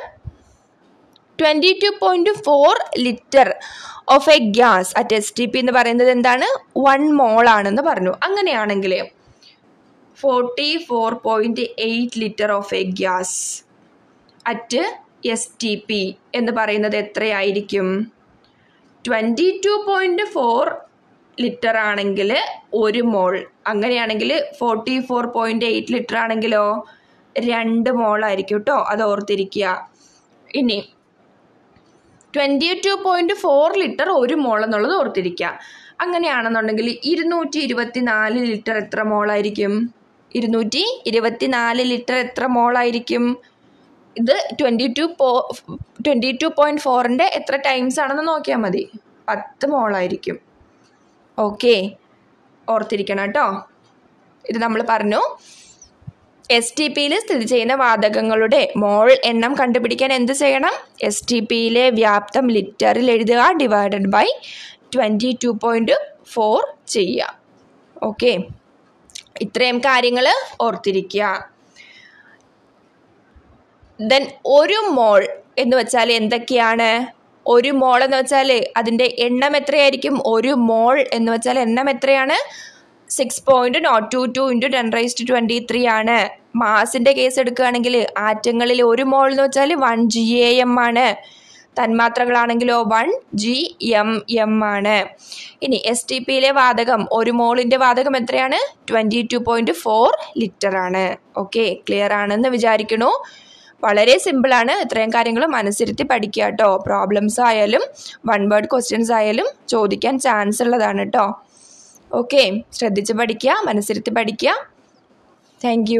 twenty two point four litre of a gas at S T P എന്ന് പറയുന്നത് എന്താണ് വൺ മോൾ ആണെന്ന് പറഞ്ഞു അങ്ങനെയാണെങ്കിൽ forty four point eight litre of a gas at S T P എന്ന് പറയുന്നത് എത്രയായിരിക്കും twenty two point four litre ആണെങ്കിൽ ഒരു മോൾ അങ്ങനെയാണെങ്കിൽ forty four point eight litre ആണെങ്കിലോ രണ്ട് മോളായിരിക്കും കേട്ടോ അത് ഓർത്തിരിക്കുക ഇനി twenty two point four litre ഒരു മോൾ എന്നുള്ളത് ഓർത്തിരിക്കുക അങ്ങനെയാണെന്നുണ്ടെങ്കിൽ ഇരുന്നൂറ്റി ഇരുപത്തി നാല് ലിറ്റർ എത്ര മോളായിരിക്കും ഇരുന്നൂറ്റി ഇരുപത്തി നാല് ലിറ്റർ എത്ര മോളായിരിക്കും ഇത് ട്വൻറ്റി ടു പോ ട്വൻറ്റി ടു പോയിൻറ്റ് ഫോറിൻ്റെ എത്ര ടൈംസ് ആണെന്ന് നോക്കിയാൽ മതി പത്ത് മോളായിരിക്കും ഓക്കെ ഓർത്തിരിക്കണം കേട്ടോ ഇത് നമ്മൾ പറഞ്ഞു എസ് ടി പിയിൽ സ്ഥിതി ചെയ്യുന്ന വാതകങ്ങളുടെ മോൾ എണ്ണം കണ്ടുപിടിക്കാൻ എന്ത് ചെയ്യണം എസ് ടി പിയിലെ വ്യാപ്തം ലിറ്ററിൽ എഴുതുക divided by twenty two point four ചെയ്യുക ഓക്കെ ഇത്രയും കാര്യങ്ങൾ ഓർത്തിരിക്കുക ദെൻ ഒരു മോൾ എന്ന് വെച്ചാൽ എന്തൊക്കെയാണ് ഒരു മോൾ എന്ന് വെച്ചാൽ അതിൻ്റെ എണ്ണം എത്രയായിരിക്കും ഒരു മോൾ എന്ന് വെച്ചാൽ എണ്ണം എത്രയാണ് six point nought two two into ten raise to twenty three ആണ് മാസിൻ്റെ കേസ് എടുക്കുകയാണെങ്കിൽ ആറ്റങ്ങളിൽ ഒരു മോൾ എന്ന് വെച്ചാൽ വൺ ജി എ എം ആണ് തന്മാത്രകളാണെങ്കിലോ വൺ ജി എം എം ആണ് ഇനി എസ് ടി പിയിലെ വാതകം ഒരു മോളിൻ്റെ വാതകം എത്രയാണ് twenty two point four litre ആണ് ഓക്കെ ക്ലിയർ ആണെന്ന് വിചാരിക്കണു വളരെ സിമ്പിളാണ് ഇത്രയും കാര്യങ്ങൾ മനസ്സിരുത്തി പഠിക്കുക കേട്ടോ പ്രോബ്ലംസ് ആയാലും വൺ വേർഡ് ക്വസ്റ്റ്യൻസ് ആയാലും ചോദിക്കാൻ ചാൻസ് ഉള്ളതാണ് കേട്ടോ ഓക്കെ ശ്രദ്ധിച്ച് പഠിക്കുക മനസ്സിരുത്തി പഠിക്കുക താങ്ക്